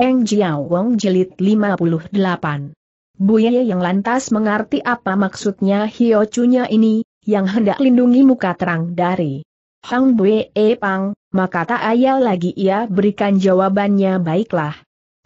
Eng Jiao Wong Jilid 58. Buye yang lantas mengerti apa maksudnya Hio Chunya ini, yang hendak lindungi muka terang dari Hang Buye e Pang, maka tak ayal lagi ia berikan jawabannya baiklah.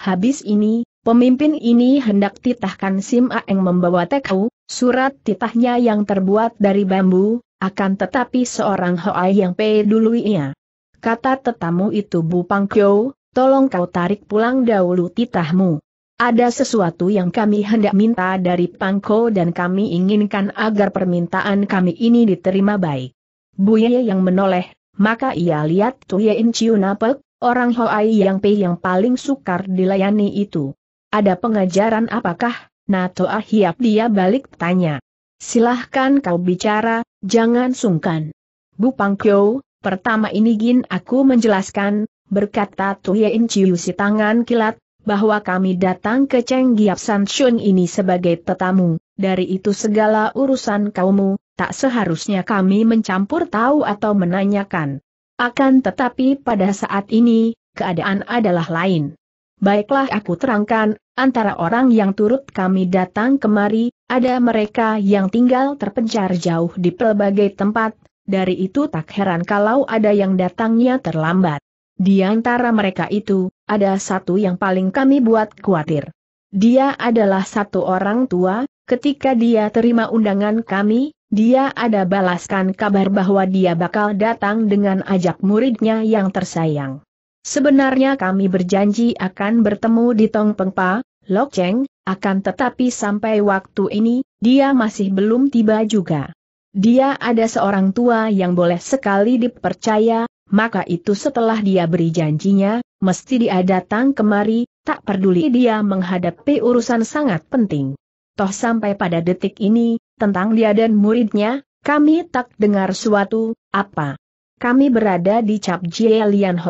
Habis ini, pemimpin ini hendak titahkan Sim Aeng membawa teku surat titahnya yang terbuat dari bambu, akan tetapi seorang Hoai yang dulu ia. Kata tetamu itu Bu Pang Kyo, tolong kau tarik pulang dahulu titahmu. Ada sesuatu yang kami hendak minta dari Pangko dan kami inginkan agar permintaan kami ini diterima baik. Buye yang menoleh, maka ia lihat Chiu Napek, orang Hoai yang Pei yang paling sukar dilayani itu. Ada pengajaran apakah? Nato Ahiap dia balik tanya. Silahkan kau bicara, jangan sungkan. Bu Pangkyo, pertama ini gin aku menjelaskan, berkata Chiu si tangan kilat, bahwa kami datang ke Cheng Giap San Shun ini sebagai tetamu, dari itu segala urusan kaummu, tak seharusnya kami mencampur tahu atau menanyakan. Akan tetapi pada saat ini, keadaan adalah lain. Baiklah aku terangkan, antara orang yang turut kami datang kemari, ada mereka yang tinggal terpencar jauh di pelbagai tempat, dari itu tak heran kalau ada yang datangnya terlambat. Di antara mereka itu, ada satu yang paling kami buat khawatir. Dia adalah satu orang tua, ketika dia terima undangan kami, dia ada balaskan kabar bahwa dia bakal datang dengan ajak muridnya yang tersayang. Sebenarnya kami berjanji akan bertemu di Tong Pengpa, Lok Cheng, akan tetapi sampai waktu ini, dia masih belum tiba juga. Dia ada seorang tua yang boleh sekali dipercaya, maka itu setelah dia beri janjinya, mesti dia datang kemari, tak peduli dia menghadapi urusan sangat penting. Toh sampai pada detik ini, tentang dia dan muridnya, kami tak dengar suatu, apa. Kami berada di Cap Jie Lian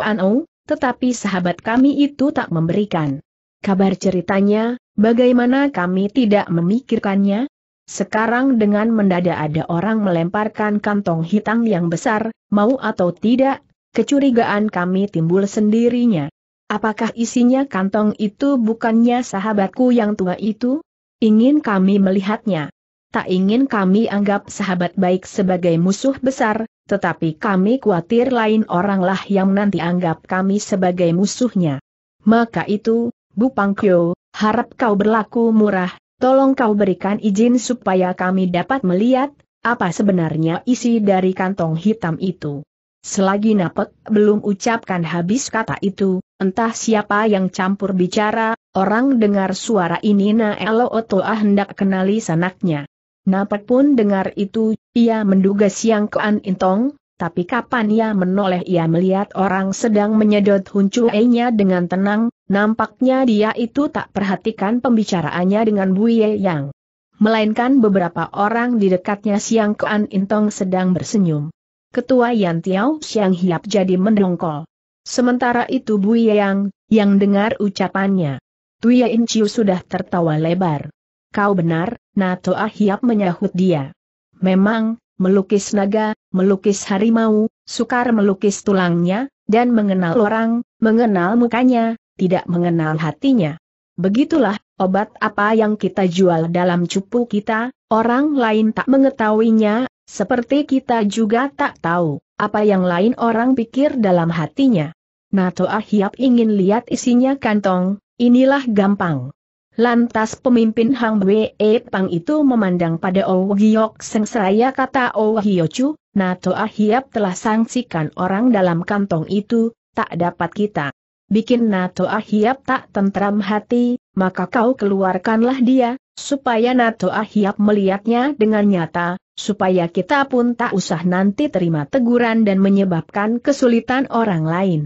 tetapi sahabat kami itu tak memberikan kabar ceritanya, bagaimana kami tidak memikirkannya? Sekarang dengan mendadak ada orang melemparkan kantong hitam yang besar, mau atau tidak, Kecurigaan kami timbul sendirinya. Apakah isinya kantong itu bukannya sahabatku yang tua itu? Ingin kami melihatnya. Tak ingin kami anggap sahabat baik sebagai musuh besar, tetapi kami khawatir lain oranglah yang nanti anggap kami sebagai musuhnya. Maka itu, Bu Pangkyo, harap kau berlaku murah, tolong kau berikan izin supaya kami dapat melihat, apa sebenarnya isi dari kantong hitam itu. Selagi Napek belum ucapkan habis kata itu, entah siapa yang campur bicara, orang dengar suara ini Naelo Otoa ah hendak kenali sanaknya. Napek pun dengar itu, ia menduga siang An Intong, tapi kapan ia menoleh ia melihat orang sedang menyedot huncu nya dengan tenang, nampaknya dia itu tak perhatikan pembicaraannya dengan Buye Yang. Melainkan beberapa orang di dekatnya Siang An Intong sedang bersenyum. Ketua Yan Tiao Xiang Hiap jadi mendongkol. Sementara itu Bu Yang, yang dengar ucapannya. Tuya In Chiu sudah tertawa lebar. Kau benar, Nato Ah Hiap menyahut dia. Memang, melukis naga, melukis harimau, sukar melukis tulangnya, dan mengenal orang, mengenal mukanya, tidak mengenal hatinya. Begitulah, obat apa yang kita jual dalam cupu kita, orang lain tak mengetahuinya, seperti kita juga tak tahu, apa yang lain orang pikir dalam hatinya. Nato Ahiap ingin lihat isinya kantong, inilah gampang. Lantas pemimpin Hang Wee Pang itu memandang pada Oh Giok Seng seraya kata Oh Hyochu, Nato Ahiap telah sangsikan orang dalam kantong itu, tak dapat kita bikin Nato Ahiap tak tentram hati, maka kau keluarkanlah dia, supaya Nato Ahiap melihatnya dengan nyata, supaya kita pun tak usah nanti terima teguran dan menyebabkan kesulitan orang lain.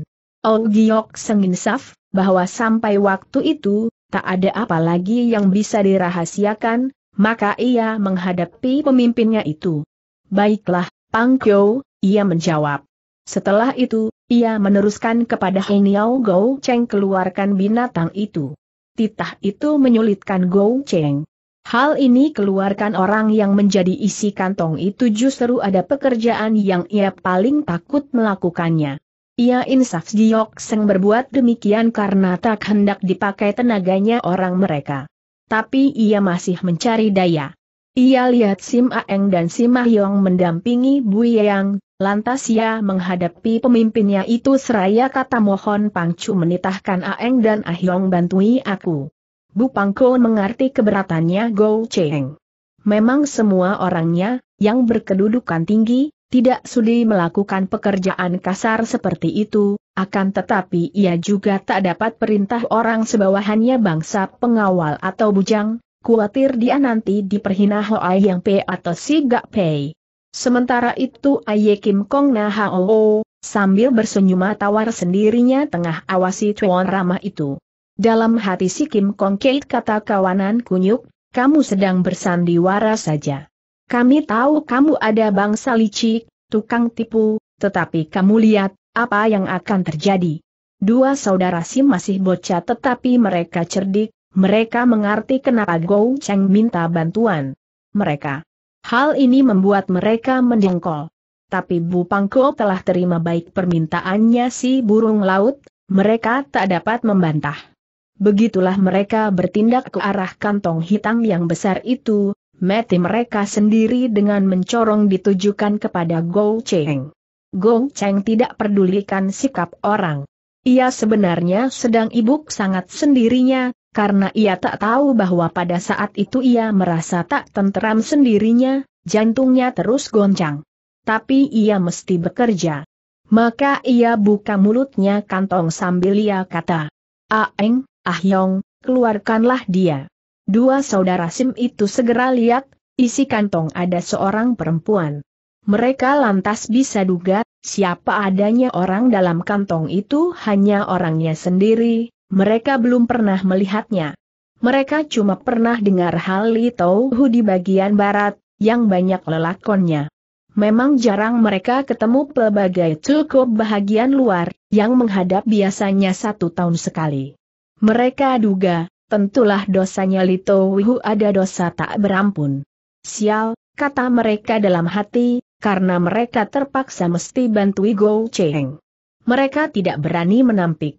Oh Giok Senginsaf, bahwa sampai waktu itu, tak ada apa lagi yang bisa dirahasiakan, maka ia menghadapi pemimpinnya itu. Baiklah, Pangkyo, ia menjawab. Setelah itu, ia meneruskan kepada Heniao Gou Cheng keluarkan binatang itu. Titah itu menyulitkan Gou Cheng. Hal ini keluarkan orang yang menjadi isi kantong itu justru ada pekerjaan yang ia paling takut melakukannya. Ia insaf Giok Seng berbuat demikian karena tak hendak dipakai tenaganya orang mereka. Tapi ia masih mencari daya. Ia lihat Sim Aeng dan Sim Ahyong mendampingi Bu Yang, Lantas ia menghadapi pemimpinnya itu seraya kata mohon Pangcu menitahkan Aeng dan Ahyong bantui aku. Bu Pangko mengerti keberatannya Go Cheng. Memang semua orangnya, yang berkedudukan tinggi, tidak sudi melakukan pekerjaan kasar seperti itu, akan tetapi ia juga tak dapat perintah orang sebawahannya bangsa pengawal atau bujang, khawatir dia nanti diperhina Hoai Yang Pei atau Si Gak Pei. Sementara itu Aye Kim Kong Nahao, sambil bersenyum tawar sendirinya tengah awasi cuan Rama itu. Dalam hati si Kim Kong Kate kata kawanan kunyuk, kamu sedang bersandiwara saja. Kami tahu kamu ada bangsa licik, tukang tipu, tetapi kamu lihat, apa yang akan terjadi. Dua saudara si masih bocah tetapi mereka cerdik, mereka mengerti kenapa Gou Cheng minta bantuan. Mereka Hal ini membuat mereka mendengkol. Tapi Bu Pangko telah terima baik permintaannya si burung laut, mereka tak dapat membantah. Begitulah mereka bertindak ke arah kantong hitam yang besar itu, mati mereka sendiri dengan mencorong ditujukan kepada Go Cheng. Go Cheng tidak pedulikan sikap orang. Ia sebenarnya sedang ibuk sangat sendirinya, karena ia tak tahu bahwa pada saat itu ia merasa tak tenteram sendirinya, jantungnya terus goncang. Tapi ia mesti bekerja. Maka ia buka mulutnya kantong sambil ia kata, Aeng, Ah Yong, keluarkanlah dia. Dua saudara Sim itu segera lihat, isi kantong ada seorang perempuan. Mereka lantas bisa duga, siapa adanya orang dalam kantong itu hanya orangnya sendiri, mereka belum pernah melihatnya. Mereka cuma pernah dengar hal Li Tauhu di bagian barat, yang banyak lelakonnya. Memang jarang mereka ketemu pelbagai cukup bahagian luar, yang menghadap biasanya satu tahun sekali. Mereka duga, tentulah dosanya Li Wihu ada dosa tak berampun. Sial, kata mereka dalam hati, karena mereka terpaksa mesti bantu Go Cheng. Mereka tidak berani menampik.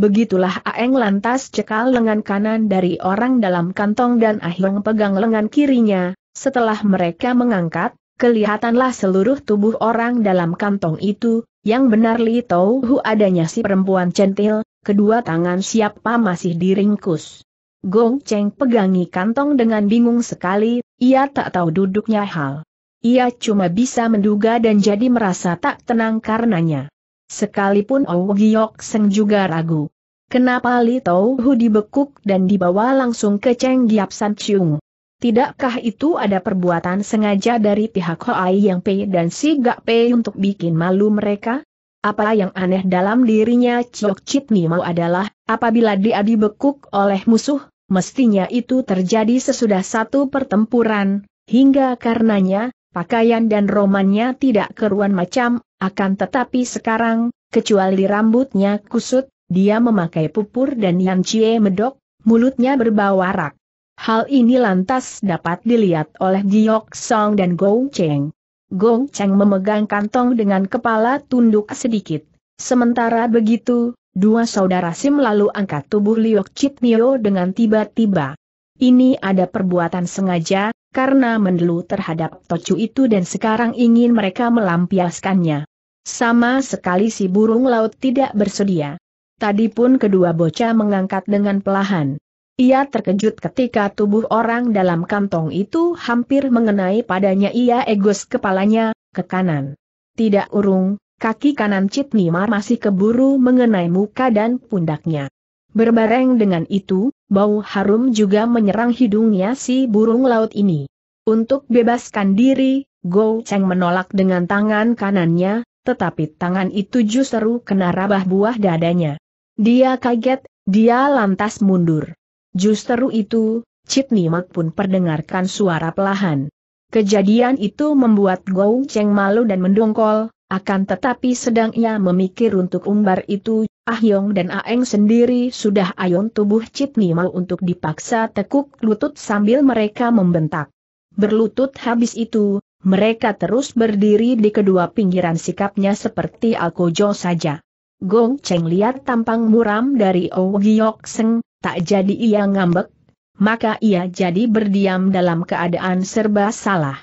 Begitulah Aeng lantas cekal lengan kanan dari orang dalam kantong dan Ahyong pegang lengan kirinya, setelah mereka mengangkat, kelihatanlah seluruh tubuh orang dalam kantong itu, yang benar Li Hu adanya si perempuan centil, kedua tangan siapa masih diringkus. Gong Cheng pegangi kantong dengan bingung sekali, ia tak tahu duduknya hal. Ia cuma bisa menduga dan jadi merasa tak tenang karenanya. Sekalipun Oh Giok Seng juga ragu. Kenapa Li Tau Hu dibekuk dan dibawa langsung ke Cheng Giap San Chiung? Tidakkah itu ada perbuatan sengaja dari pihak Ai Yang Pei dan Si Gak Pei untuk bikin malu mereka? Apa yang aneh dalam dirinya Chok Chit Mau adalah, apabila dia dibekuk oleh musuh, mestinya itu terjadi sesudah satu pertempuran, hingga karenanya, pakaian dan romannya tidak keruan macam, akan tetapi sekarang, kecuali rambutnya kusut, dia memakai pupur dan yang cie medok, mulutnya berbau arak. Hal ini lantas dapat dilihat oleh Giok Song dan Gong Cheng. Gong Cheng memegang kantong dengan kepala tunduk sedikit. Sementara begitu, dua saudara Sim lalu angkat tubuh Liok Chit Nio dengan tiba-tiba. Ini ada perbuatan sengaja, karena mendelu terhadap tocu itu dan sekarang ingin mereka melampiaskannya. Sama sekali si burung laut tidak bersedia. Tadi pun kedua bocah mengangkat dengan pelahan. Ia terkejut ketika tubuh orang dalam kantong itu hampir mengenai padanya ia egos kepalanya, ke kanan. Tidak urung, kaki kanan Citnimar masih keburu mengenai muka dan pundaknya. Berbareng dengan itu, bau harum juga menyerang hidungnya si burung laut ini. Untuk bebaskan diri, Go Cheng menolak dengan tangan kanannya, tetapi tangan itu justru kena rabah buah dadanya. Dia kaget, dia lantas mundur. Justru itu, Cit Nimak pun perdengarkan suara pelahan. Kejadian itu membuat Gou Cheng malu dan mendongkol, akan tetapi sedang ia memikir untuk umbar itu, Ah Yong dan Aeng ah sendiri sudah ayon tubuh ni mau untuk dipaksa tekuk lutut sambil mereka membentak. Berlutut habis itu, mereka terus berdiri di kedua pinggiran sikapnya seperti Alkojo saja. Gong Cheng lihat tampang muram dari Oh Giok Seng, tak jadi ia ngambek, maka ia jadi berdiam dalam keadaan serba salah.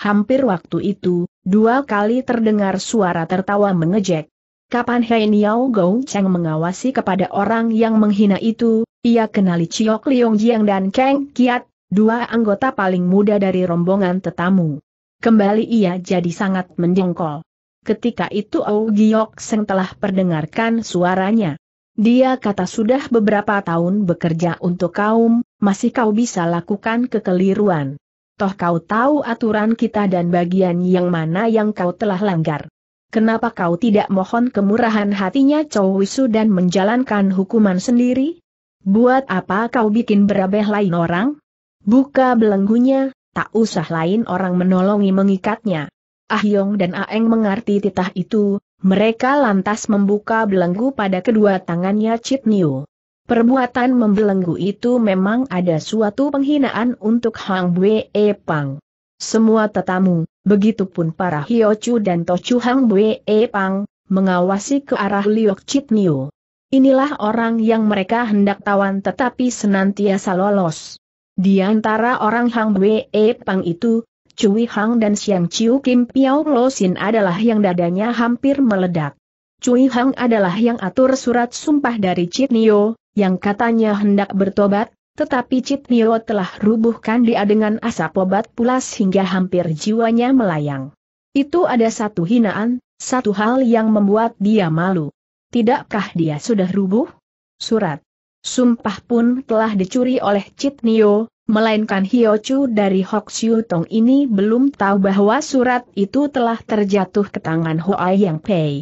Hampir waktu itu, Dua kali terdengar suara tertawa mengejek. Kapan Hei Niao Gong Cheng mengawasi kepada orang yang menghina itu, ia kenali Chiok Liong Jiang dan Kang Kiat, dua anggota paling muda dari rombongan tetamu. Kembali ia jadi sangat mendengkol. Ketika itu Au Giok Seng telah perdengarkan suaranya. Dia kata sudah beberapa tahun bekerja untuk kaum, masih kau bisa lakukan kekeliruan. Toh kau tahu aturan kita dan bagian yang mana yang kau telah langgar. Kenapa kau tidak mohon kemurahan hatinya Chow Wisu dan menjalankan hukuman sendiri? Buat apa kau bikin berabeh lain orang? Buka belenggunya, tak usah lain orang menolongi mengikatnya. Ah Yong dan Aeng ah mengerti titah itu, mereka lantas membuka belenggu pada kedua tangannya Chip Niu. Perbuatan membelenggu itu memang ada suatu penghinaan untuk Hang Bue Pang. Semua tetamu, begitupun para Hio Chu dan Tochu Hang Bue Pang, mengawasi ke arah Liok Chit Niu. Inilah orang yang mereka hendak tawan tetapi senantiasa lolos. Di antara orang Hang Bue Pang itu, Cui Hang dan Siang Chiu Kim Piao Lo Sin adalah yang dadanya hampir meledak. Cui Hang adalah yang atur surat sumpah dari Chit Niu, yang katanya hendak bertobat, tetapi Citnio telah rubuhkan dia dengan asap obat pulas hingga hampir jiwanya melayang. Itu ada satu hinaan, satu hal yang membuat dia malu. Tidakkah dia sudah rubuh? Surat. Sumpah pun telah dicuri oleh Citnio, melainkan Hiochu dari Siu Tong ini belum tahu bahwa surat itu telah terjatuh ke tangan Hoa Yang Pei.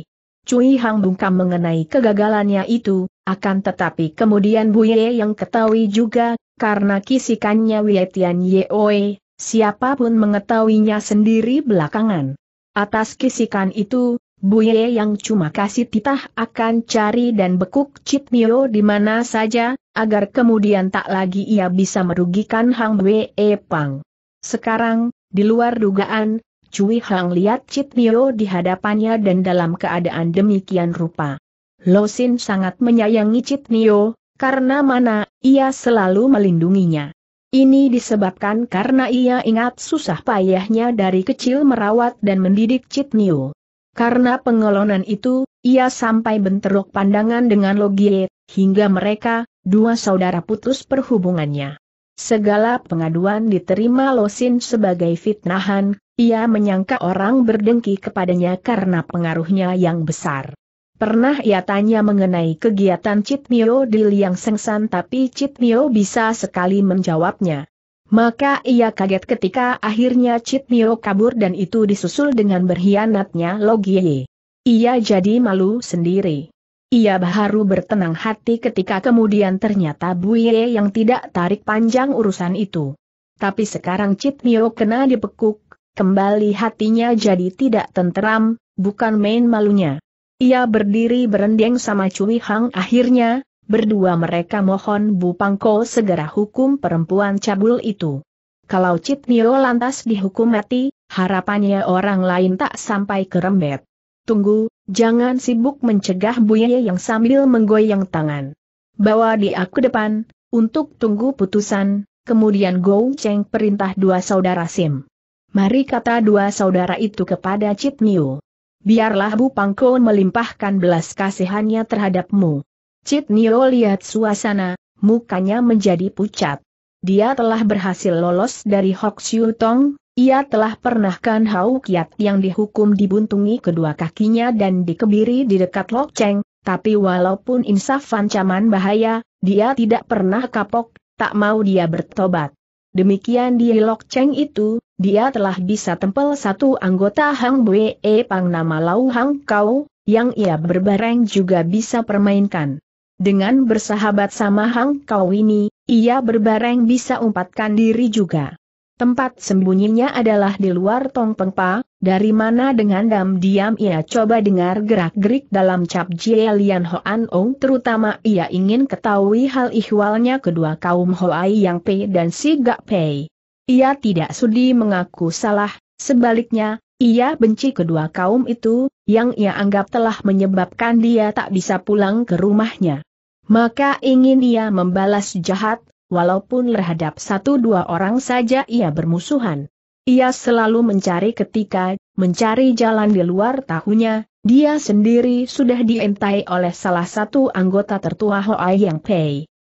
Cui Hang bungkam mengenai kegagalannya itu, akan tetapi kemudian Bu Ye yang ketahui juga, karena kisikannya Wietian Yeoe, siapapun mengetahuinya sendiri belakangan. Atas kisikan itu, Bu Ye yang cuma kasih titah akan cari dan bekuk Cit Mio di mana saja, agar kemudian tak lagi ia bisa merugikan Hang Wee Pang. Sekarang, di luar dugaan, Cui Hang lihat Cit Mio di hadapannya dan dalam keadaan demikian rupa. Losin sangat menyayangi Cit Citnio, karena mana, ia selalu melindunginya. Ini disebabkan karena ia ingat susah payahnya dari kecil merawat dan mendidik Cit Citnio. Karena pengelonan itu, ia sampai bentrok pandangan dengan Logie, hingga mereka, dua saudara putus perhubungannya. Segala pengaduan diterima Losin sebagai fitnahan, ia menyangka orang berdengki kepadanya karena pengaruhnya yang besar. Pernah ia tanya mengenai kegiatan Citmio di Liang Sengsan tapi Citmio bisa sekali menjawabnya. Maka ia kaget ketika akhirnya Citmio kabur dan itu disusul dengan berkhianatnya Logie. Ia jadi malu sendiri. Ia baru bertenang hati ketika kemudian ternyata Buye yang tidak tarik panjang urusan itu. Tapi sekarang Citmio kena dipekuk, kembali hatinya jadi tidak tenteram, bukan main malunya. Ia berdiri berendeng sama Cui Hang akhirnya, berdua mereka mohon Bu Pangko segera hukum perempuan cabul itu. Kalau Cit Nio lantas dihukum mati, harapannya orang lain tak sampai kerembet. Tunggu, jangan sibuk mencegah Buye yang sambil menggoyang tangan. Bawa dia ke depan, untuk tunggu putusan, kemudian Go Cheng perintah dua saudara Sim. Mari kata dua saudara itu kepada Cit Nio biarlah Bu Pangko melimpahkan belas kasihannya terhadapmu. Cit Nio lihat suasana, mukanya menjadi pucat. Dia telah berhasil lolos dari Hok Siu Tong, ia telah pernahkan Hau Kiat yang dihukum dibuntungi kedua kakinya dan dikebiri di dekat Lok Cheng, tapi walaupun insaf ancaman bahaya, dia tidak pernah kapok, tak mau dia bertobat. Demikian di Lok Cheng itu, dia telah bisa tempel satu anggota Hang Bwe e Pang nama Lau Hang Kau, yang ia berbareng juga bisa permainkan. Dengan bersahabat sama Hang Kau ini, ia berbareng bisa umpatkan diri juga. Tempat sembunyinya adalah di luar Tong Pengpa, dari mana dengan diam-diam ia coba dengar gerak-gerik dalam cap Jie Lian Hoan Ong terutama ia ingin ketahui hal ihwalnya kedua kaum Hoai Yang Pei dan Si Gak Pei. Ia tidak sudi mengaku salah, sebaliknya, ia benci kedua kaum itu, yang ia anggap telah menyebabkan dia tak bisa pulang ke rumahnya. Maka ingin ia membalas jahat, walaupun terhadap satu dua orang saja ia bermusuhan. Ia selalu mencari ketika, mencari jalan di luar tahunya, dia sendiri sudah diintai oleh salah satu anggota tertua Hoa Yang Pei.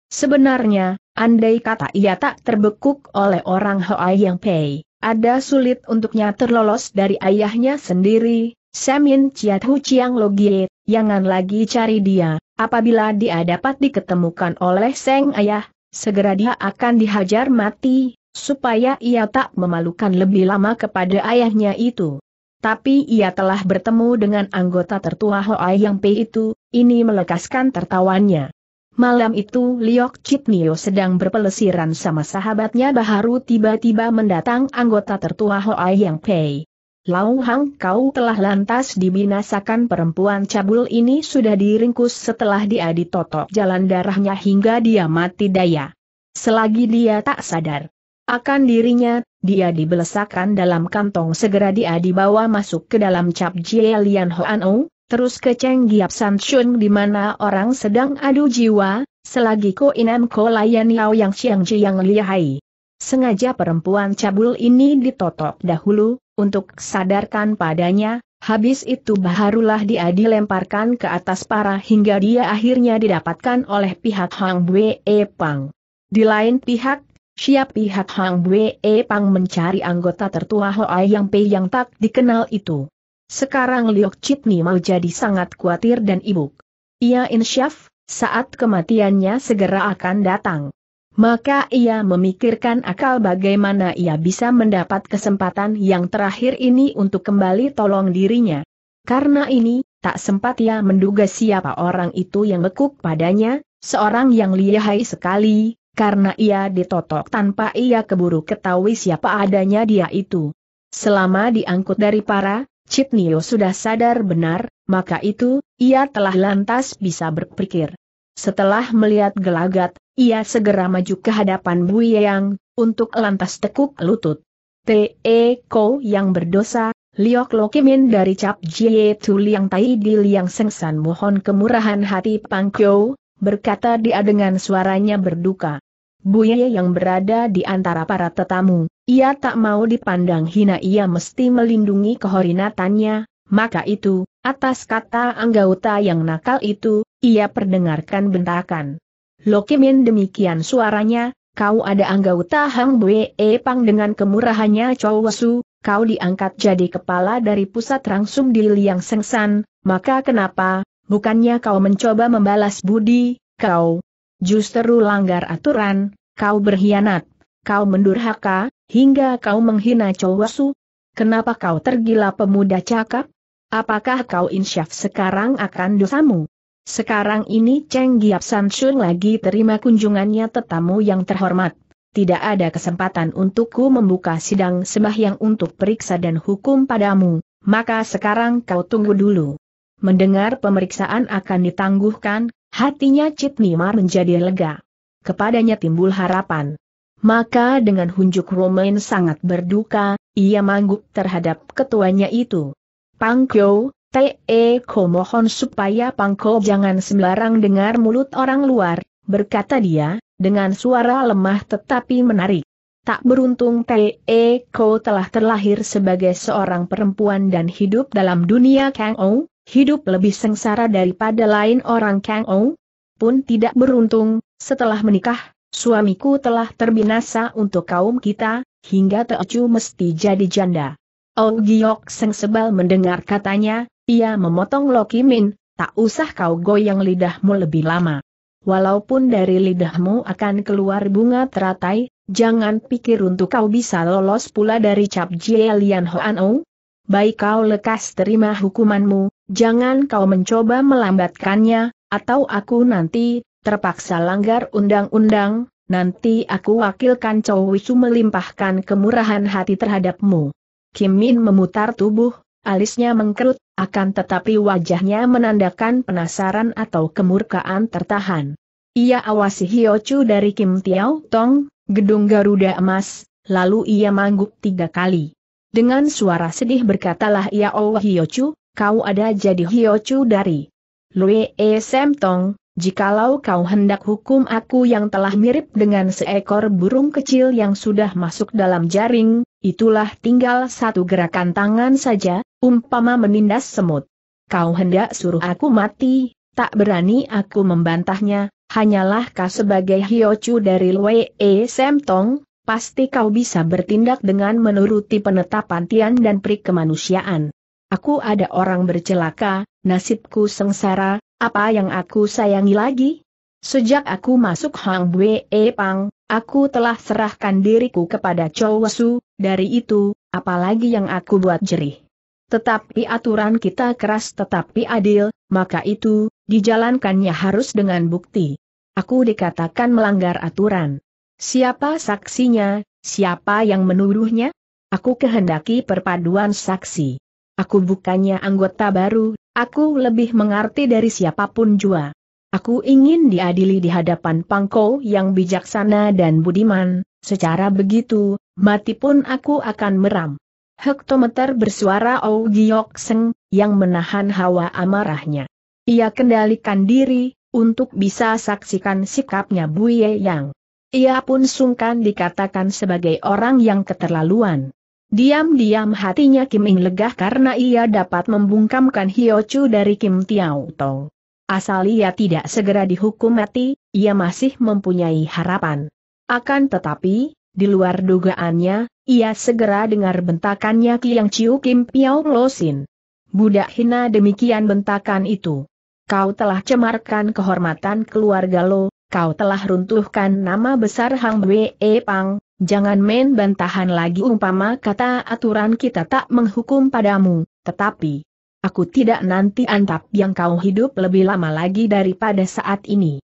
Sebenarnya, andai kata ia tak terbekuk oleh orang Hoa yang Pei, ada sulit untuknya terlolos dari ayahnya sendiri, Semin Chiat Hu Chiang Logie, jangan lagi cari dia, apabila dia dapat diketemukan oleh Seng Ayah, segera dia akan dihajar mati, supaya ia tak memalukan lebih lama kepada ayahnya itu. Tapi ia telah bertemu dengan anggota tertua Hoa Yang Pei itu, ini melekaskan tertawanya. Malam itu Liok Chit Nio sedang berpelesiran sama sahabatnya Baharu tiba-tiba mendatang anggota tertua Hoai Yang Pei. Lau Hang kau telah lantas dibinasakan perempuan cabul ini sudah diringkus setelah dia ditotok jalan darahnya hingga dia mati daya. Selagi dia tak sadar akan dirinya, dia dibelesakan dalam kantong segera dia dibawa masuk ke dalam cap Jie Lian Hoan terus ke Cheng Giap Samchun di mana orang sedang adu jiwa, selagi Ko Inam Ko layani Yang siang Ji yang lihai. Sengaja perempuan cabul ini ditotok dahulu, untuk sadarkan padanya, habis itu barulah dia dilemparkan ke atas para hingga dia akhirnya didapatkan oleh pihak Hang Bwe e Pang. Di lain pihak, siap pihak Hang Bwe e Pang mencari anggota tertua Hoa Yang Pei yang tak dikenal itu. Sekarang Liok Chitni mau jadi sangat khawatir dan ibuk. Ia insyaf, saat kematiannya segera akan datang. Maka ia memikirkan akal bagaimana ia bisa mendapat kesempatan yang terakhir ini untuk kembali tolong dirinya. Karena ini, tak sempat ia menduga siapa orang itu yang lekuk padanya, seorang yang lihai sekali, karena ia ditotok tanpa ia keburu ketahui siapa adanya dia itu. Selama diangkut dari para, Chip Nio sudah sadar benar, maka itu, ia telah lantas bisa berpikir. Setelah melihat gelagat, ia segera maju ke hadapan Bu Yang, untuk lantas tekuk lutut. Te e Ko yang berdosa, Liok Lokimin dari Cap Jie Tu Liang Tai Di Liang Sengsan mohon kemurahan hati Pang Kyo, berkata dia dengan suaranya berduka. Buye yang berada di antara para tetamu, ia tak mau dipandang hina ia mesti melindungi kehormatannya, maka itu, atas kata anggota yang nakal itu, ia perdengarkan bentakan. Lokimin demikian suaranya, kau ada anggota Hang Bue Pang dengan kemurahannya Chowesu, kau diangkat jadi kepala dari pusat rangsum di Liang Sengsan, maka kenapa, bukannya kau mencoba membalas budi, kau, Justru langgar aturan, kau berkhianat, kau mendurhaka, hingga kau menghina Chowasu. Kenapa kau tergila pemuda cakap? Apakah kau insyaf sekarang akan dosamu? Sekarang ini Cheng Giap Sansun lagi terima kunjungannya tetamu yang terhormat. Tidak ada kesempatan untukku membuka sidang sembahyang untuk periksa dan hukum padamu, maka sekarang kau tunggu dulu. Mendengar pemeriksaan akan ditangguhkan, Hatinya Nimar menjadi lega. Kepadanya timbul harapan. Maka dengan hunjuk Romain sangat berduka, ia mangguk terhadap ketuanya itu. Pangko, T.E. E Ko mohon supaya Pangko jangan sembarang dengar mulut orang luar, berkata dia, dengan suara lemah tetapi menarik. Tak beruntung Te, Ko telah terlahir sebagai seorang perempuan dan hidup dalam dunia Kang Ou, hidup lebih sengsara daripada lain orang Kang Ou. Pun tidak beruntung, setelah menikah, suamiku telah terbinasa untuk kaum kita, hingga Teocu mesti jadi janda. Ou Giok Seng Sebal mendengar katanya, ia memotong Loki Min, tak usah kau goyang lidahmu lebih lama. Walaupun dari lidahmu akan keluar bunga teratai, Jangan pikir untuk kau bisa lolos pula dari cap Jie Lian Hoan Ou. Baik kau lekas terima hukumanmu, jangan kau mencoba melambatkannya, atau aku nanti, terpaksa langgar undang-undang, nanti aku wakilkan Chow Wisu melimpahkan kemurahan hati terhadapmu. Kim Min memutar tubuh, alisnya mengkerut, akan tetapi wajahnya menandakan penasaran atau kemurkaan tertahan. Ia awasi Hyoju dari Kim Tiao Tong, gedung Garuda Emas, lalu ia mangguk tiga kali. Dengan suara sedih berkatalah ia Oh Hiochu, kau ada jadi Hiochu dari Lue E Semtong, jikalau kau hendak hukum aku yang telah mirip dengan seekor burung kecil yang sudah masuk dalam jaring, itulah tinggal satu gerakan tangan saja, umpama menindas semut. Kau hendak suruh aku mati, tak berani aku membantahnya, Hanyalah kau sebagai Hiochu dari Wei E Semtong, pasti kau bisa bertindak dengan menuruti penetapan Tian dan pri kemanusiaan. Aku ada orang bercelaka, nasibku sengsara, apa yang aku sayangi lagi? Sejak aku masuk Hang Bue e Pang, aku telah serahkan diriku kepada Chou Su, dari itu, apalagi yang aku buat jerih. Tetapi aturan kita keras tetapi adil, maka itu, dijalankannya harus dengan bukti. Aku dikatakan melanggar aturan. Siapa saksinya, siapa yang menuduhnya? Aku kehendaki perpaduan saksi. Aku bukannya anggota baru, aku lebih mengerti dari siapapun jua. Aku ingin diadili di hadapan Pangko yang bijaksana dan budiman, secara begitu, mati pun aku akan meram. Hektometer bersuara Ou Giok Seng, yang menahan hawa amarahnya. Ia kendalikan diri, untuk bisa saksikan sikapnya Buye Yang. Ia pun sungkan dikatakan sebagai orang yang keterlaluan. Diam-diam hatinya Kim Ing legah karena ia dapat membungkamkan Hio Chu dari Kim Tiao Tong. Asal ia tidak segera dihukum mati, ia masih mempunyai harapan. Akan tetapi, di luar dugaannya, ia segera dengar bentakannya Kiang Chiu Kim Piao Losin. Budak hina demikian bentakan itu kau telah cemarkan kehormatan keluarga lo, kau telah runtuhkan nama besar Hang Wee e Pang, jangan main bantahan lagi umpama kata aturan kita tak menghukum padamu, tetapi aku tidak nanti antap yang kau hidup lebih lama lagi daripada saat ini.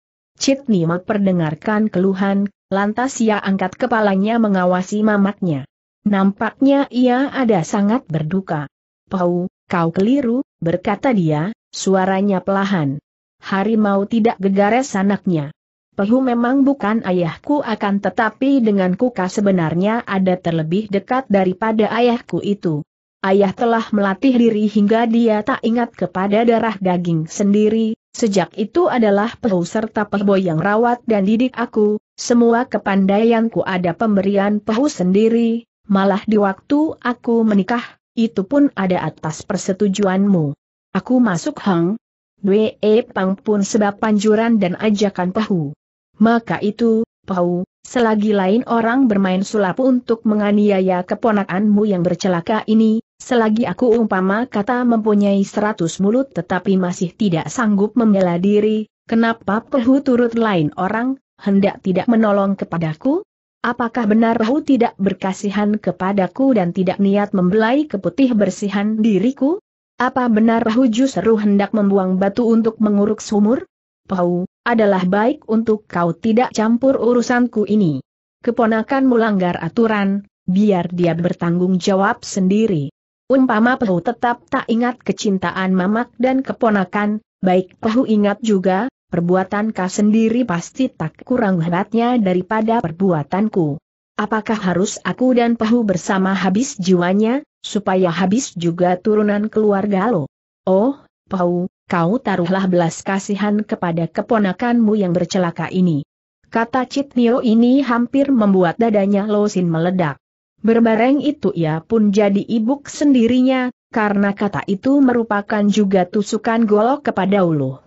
Nima perdengarkan keluhan, lantas ia angkat kepalanya mengawasi mamatnya. Nampaknya ia ada sangat berduka. Pau, kau keliru, berkata dia, Suaranya pelahan. Harimau tidak gegares anaknya. Pehu memang bukan ayahku akan tetapi dengan kuka sebenarnya ada terlebih dekat daripada ayahku itu. Ayah telah melatih diri hingga dia tak ingat kepada darah daging sendiri, sejak itu adalah Pehu serta pehboy yang rawat dan didik aku, semua kepandaianku ada pemberian Pehu sendiri, malah di waktu aku menikah, itu pun ada atas persetujuanmu. Aku masuk Hang. Wee Pang pun sebab panjuran dan ajakan Pahu. Maka itu, Pahu, selagi lain orang bermain sulap untuk menganiaya keponakanmu yang bercelaka ini, selagi aku umpama kata mempunyai seratus mulut tetapi masih tidak sanggup membela diri, kenapa Pahu turut lain orang, hendak tidak menolong kepadaku? Apakah benar Pahu tidak berkasihan kepadaku dan tidak niat membelai keputih bersihan diriku? Apa benar Huju seru hendak membuang batu untuk menguruk sumur? Pau, adalah baik untuk kau tidak campur urusanku ini. Keponakanmu langgar aturan, biar dia bertanggung jawab sendiri. Umpama Pau tetap tak ingat kecintaan mamak dan keponakan, baik Pau ingat juga, perbuatan kau sendiri pasti tak kurang hebatnya daripada perbuatanku. Apakah harus aku dan Pahu bersama habis jiwanya? supaya habis juga turunan keluarga lo. Oh, Pau, kau taruhlah belas kasihan kepada keponakanmu yang bercelaka ini. Kata Nio ini hampir membuat dadanya Sin meledak. Berbareng itu ia pun jadi ibuk sendirinya, karena kata itu merupakan juga tusukan golok kepada Ulu.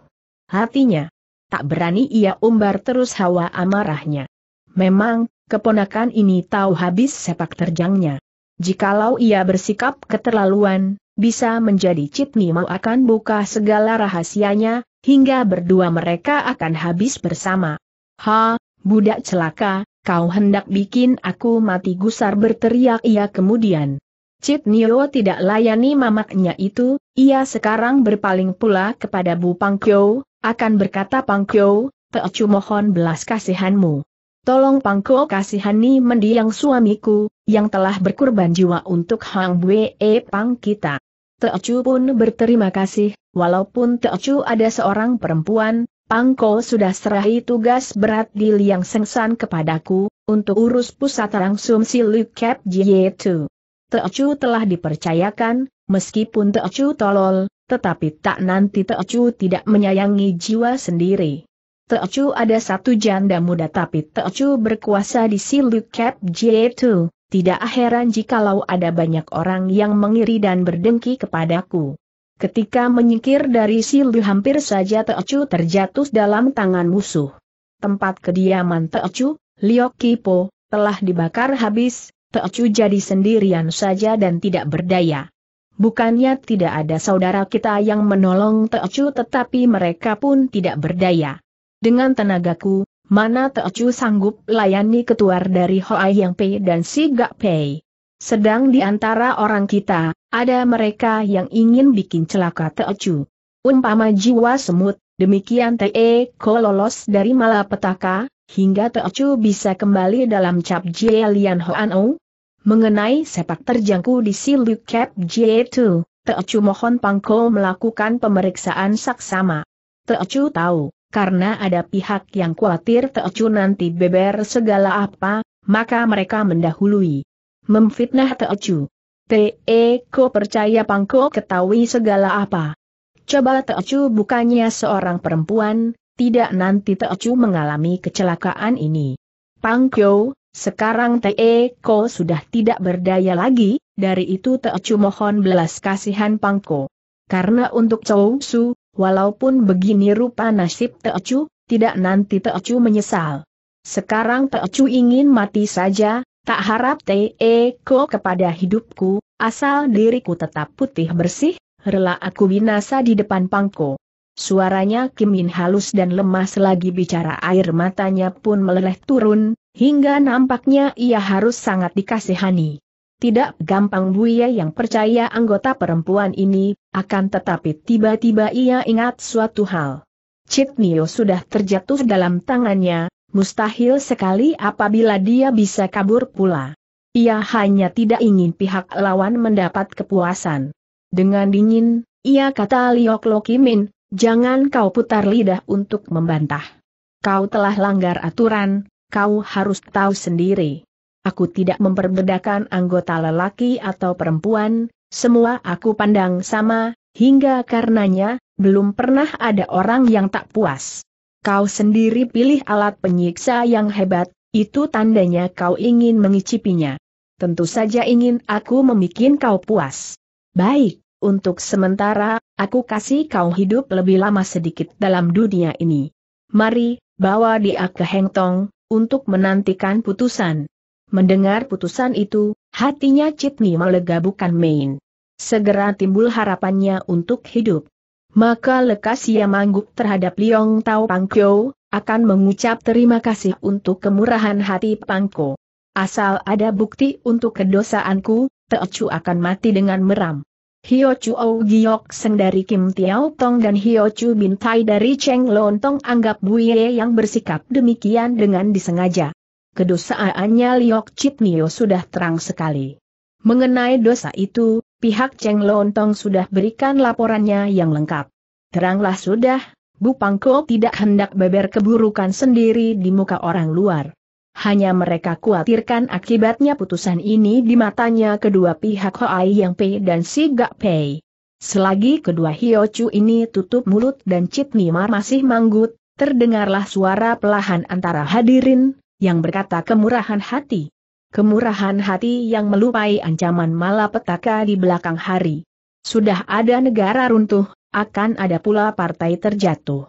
Hatinya, tak berani ia umbar terus hawa amarahnya. Memang, keponakan ini tahu habis sepak terjangnya. Jikalau ia bersikap keterlaluan, bisa menjadi Citni mau akan buka segala rahasianya, hingga berdua mereka akan habis bersama. Ha, budak celaka, kau hendak bikin aku mati gusar berteriak ia kemudian. Cit Nio tidak layani mamaknya itu, ia sekarang berpaling pula kepada Bu Pangkyo, akan berkata Pangkyo, Teocu mohon belas kasihanmu. Tolong pangko kasihani mendiang suamiku, yang telah berkorban jiwa untuk Hang Bue e Pang kita. Teocu pun berterima kasih, walaupun Teocu ada seorang perempuan, Pangko sudah serahi tugas berat di Liang Sengsan kepadaku, untuk urus pusat langsung Kep jie tu. Teocu telah dipercayakan, meskipun Teocu tolol, tetapi tak nanti Teocu tidak menyayangi jiwa sendiri. Teocu ada satu janda muda tapi Teocu berkuasa di Siluk Cap J2. Tidak heran jikalau ada banyak orang yang mengiri dan berdengki kepadaku. Ketika menyingkir dari Silu hampir saja Teocu terjatuh dalam tangan musuh. Tempat kediaman Teocu, Liok Kipo, telah dibakar habis, Teocu jadi sendirian saja dan tidak berdaya. Bukannya tidak ada saudara kita yang menolong Teocu tetapi mereka pun tidak berdaya. Dengan tenagaku, mana Teocu sanggup layani ketuar dari Hoa Yang Pei dan Si Gak Pei. Sedang di antara orang kita, ada mereka yang ingin bikin celaka Teocu. Umpama jiwa semut, demikian Te e Ko lolos dari malapetaka, hingga Teocu bisa kembali dalam cap Jie Lian Hoan Mengenai sepak terjangku di Siluk Cap Jie Tu, Teocu mohon Pangko melakukan pemeriksaan saksama. Teocu tahu, karena ada pihak yang khawatir Teocu nanti beber segala apa, maka mereka mendahului. Memfitnah Teocu. Teeko percaya Pangko ketahui segala apa. Coba Teocu bukannya seorang perempuan, tidak nanti Teocu mengalami kecelakaan ini. Pangko, sekarang Teeko sudah tidak berdaya lagi, dari itu Teocu mohon belas kasihan Pangko. Karena untuk Chou Su, Walaupun begini rupa nasib Teocu, tidak nanti Teocu menyesal. Sekarang Teocu ingin mati saja, tak harap Teeko kepada hidupku, asal diriku tetap putih bersih, rela aku binasa di depan pangko. Suaranya Kimin halus dan lemas lagi bicara air matanya pun meleleh turun, hingga nampaknya ia harus sangat dikasihani. Tidak gampang Buya yang percaya anggota perempuan ini, akan tetapi tiba-tiba ia ingat suatu hal. Nio sudah terjatuh dalam tangannya, mustahil sekali apabila dia bisa kabur pula. Ia hanya tidak ingin pihak lawan mendapat kepuasan. Dengan dingin, ia kata Liok Lokimin, jangan kau putar lidah untuk membantah. Kau telah langgar aturan, kau harus tahu sendiri aku tidak memperbedakan anggota lelaki atau perempuan, semua aku pandang sama, hingga karenanya, belum pernah ada orang yang tak puas. Kau sendiri pilih alat penyiksa yang hebat, itu tandanya kau ingin mengicipinya. Tentu saja ingin aku memikin kau puas. Baik, untuk sementara, aku kasih kau hidup lebih lama sedikit dalam dunia ini. Mari, bawa dia ke Hengtong, untuk menantikan putusan. Mendengar putusan itu, hatinya Citni melega bukan main. Segera timbul harapannya untuk hidup. Maka lekas ia mangguk terhadap Liong Tao Pangkyo, akan mengucap terima kasih untuk kemurahan hati Pangko. Asal ada bukti untuk kedosaanku, Teochu akan mati dengan meram. Hio Chu Ou Giok Seng dari Kim Tiao Tong dan Hio Chu Bintai dari Cheng Lontong anggap Buye yang bersikap demikian dengan disengaja kedosaannya Liok Nio sudah terang sekali. Mengenai dosa itu, pihak Cheng Lontong sudah berikan laporannya yang lengkap. Teranglah sudah, Bu Pangko tidak hendak beber keburukan sendiri di muka orang luar. Hanya mereka khawatirkan akibatnya putusan ini di matanya kedua pihak Hoai Yang Pei dan Si Gak Pei. Selagi kedua Hio Chu ini tutup mulut dan Nima masih manggut, terdengarlah suara pelahan antara hadirin, yang berkata kemurahan hati. Kemurahan hati yang melupai ancaman malapetaka di belakang hari. Sudah ada negara runtuh, akan ada pula partai terjatuh.